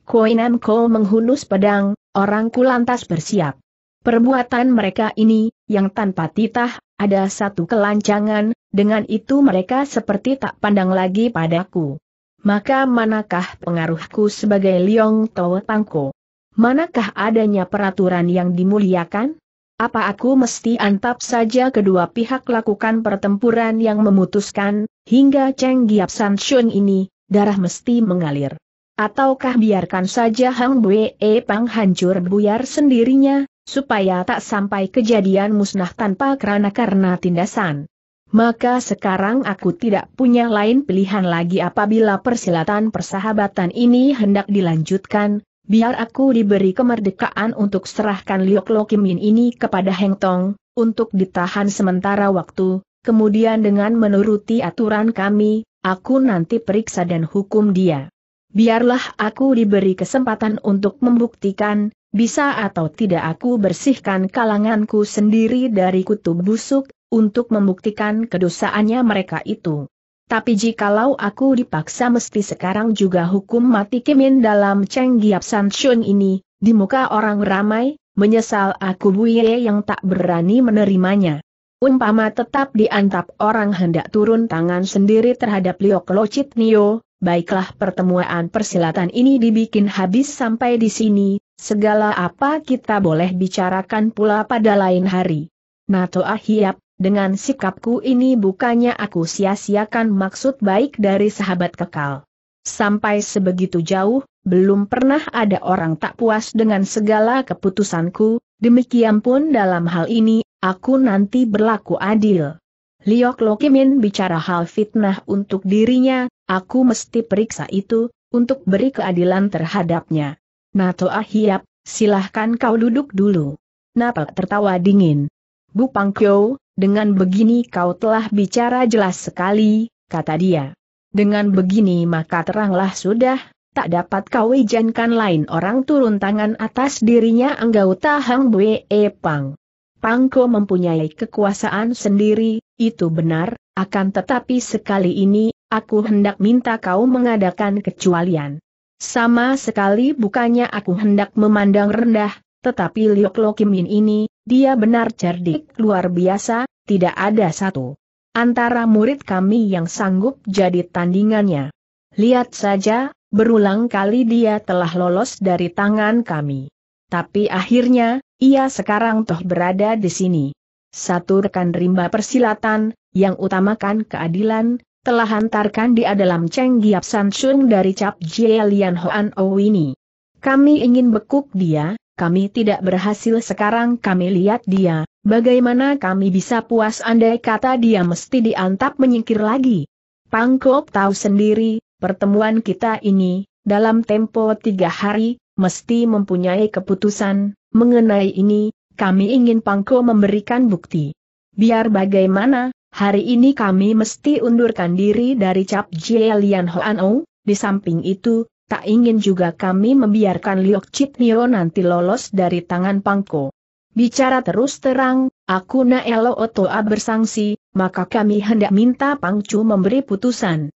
Koinan Ko menghunus pedang, orangku lantas bersiap. Perbuatan mereka ini, yang tanpa titah, ada satu kelancangan, dengan itu mereka seperti tak pandang lagi padaku. Maka manakah pengaruhku sebagai Liong Tau Pangko? Manakah adanya peraturan yang dimuliakan? Apa aku mesti antap saja kedua pihak lakukan pertempuran yang memutuskan, hingga Cheng Giap San Shun ini, darah mesti mengalir. Ataukah biarkan saja Hang Bue e Pang hancur buyar sendirinya, supaya tak sampai kejadian musnah tanpa kerana karena tindasan. Maka sekarang aku tidak punya lain pilihan lagi apabila persilatan persahabatan ini hendak dilanjutkan, biar aku diberi kemerdekaan untuk serahkan Liok Lo Kim Min ini kepada Heng Tong, untuk ditahan sementara waktu, kemudian dengan menuruti aturan kami, aku nanti periksa dan hukum dia biarlah aku diberi kesempatan untuk membuktikan, bisa atau tidak aku bersihkan kalanganku sendiri dari kutu busuk, untuk membuktikan kedosaannya mereka itu. Tapi jikalau aku dipaksa mesti sekarang juga hukum mati Kimin dalam Cheng Giap San Shun ini, di muka orang ramai, menyesal aku Buye yang tak berani menerimanya. Umpama tetap diantap orang hendak turun tangan sendiri terhadap Liok Locit Nio, Baiklah pertemuan persilatan ini dibikin habis sampai di sini, segala apa kita boleh bicarakan pula pada lain hari. Nato Ahiap, dengan sikapku ini bukannya aku sia-siakan maksud baik dari sahabat kekal. Sampai sebegitu jauh, belum pernah ada orang tak puas dengan segala keputusanku, demikian pun dalam hal ini, aku nanti berlaku adil. Liok Lokimin bicara hal fitnah untuk dirinya, Aku mesti periksa itu, untuk beri keadilan terhadapnya. Nato Ahiap, ah silahkan kau duduk dulu. Napa tertawa dingin. Bu Pangkyo, dengan begini kau telah bicara jelas sekali, kata dia. Dengan begini maka teranglah sudah, tak dapat kau ijankan lain orang turun tangan atas dirinya anggota Hang Bwe e Pang. Pangko mempunyai kekuasaan sendiri, itu benar, akan tetapi sekali ini Aku hendak minta kau mengadakan kecualian. Sama sekali bukannya aku hendak memandang rendah, tetapi Liok Min ini, dia benar cerdik luar biasa, tidak ada satu antara murid kami yang sanggup jadi tandingannya. Lihat saja, berulang kali dia telah lolos dari tangan kami. Tapi akhirnya, ia sekarang toh berada di sini. Satu rekan rimba persilatan, yang utamakan keadilan, telah hantarkan dia dalam Cheng Giap San dari Cap Jialian Lian Hoan Owini. Oh kami ingin bekuk dia, kami tidak berhasil sekarang kami lihat dia, bagaimana kami bisa puas andai kata dia mesti diantap menyingkir lagi. Pangkop tahu sendiri, pertemuan kita ini, dalam tempo tiga hari, mesti mempunyai keputusan, mengenai ini, kami ingin Pangko memberikan bukti. Biar bagaimana, Hari ini kami mesti undurkan diri dari Cap Jie Lian Hoan Ou, di samping itu, tak ingin juga kami membiarkan Liok Chit Nio nanti lolos dari tangan Pangko. Bicara terus terang, aku Naelo Otoa bersangsi, maka kami hendak minta Pangcu memberi putusan.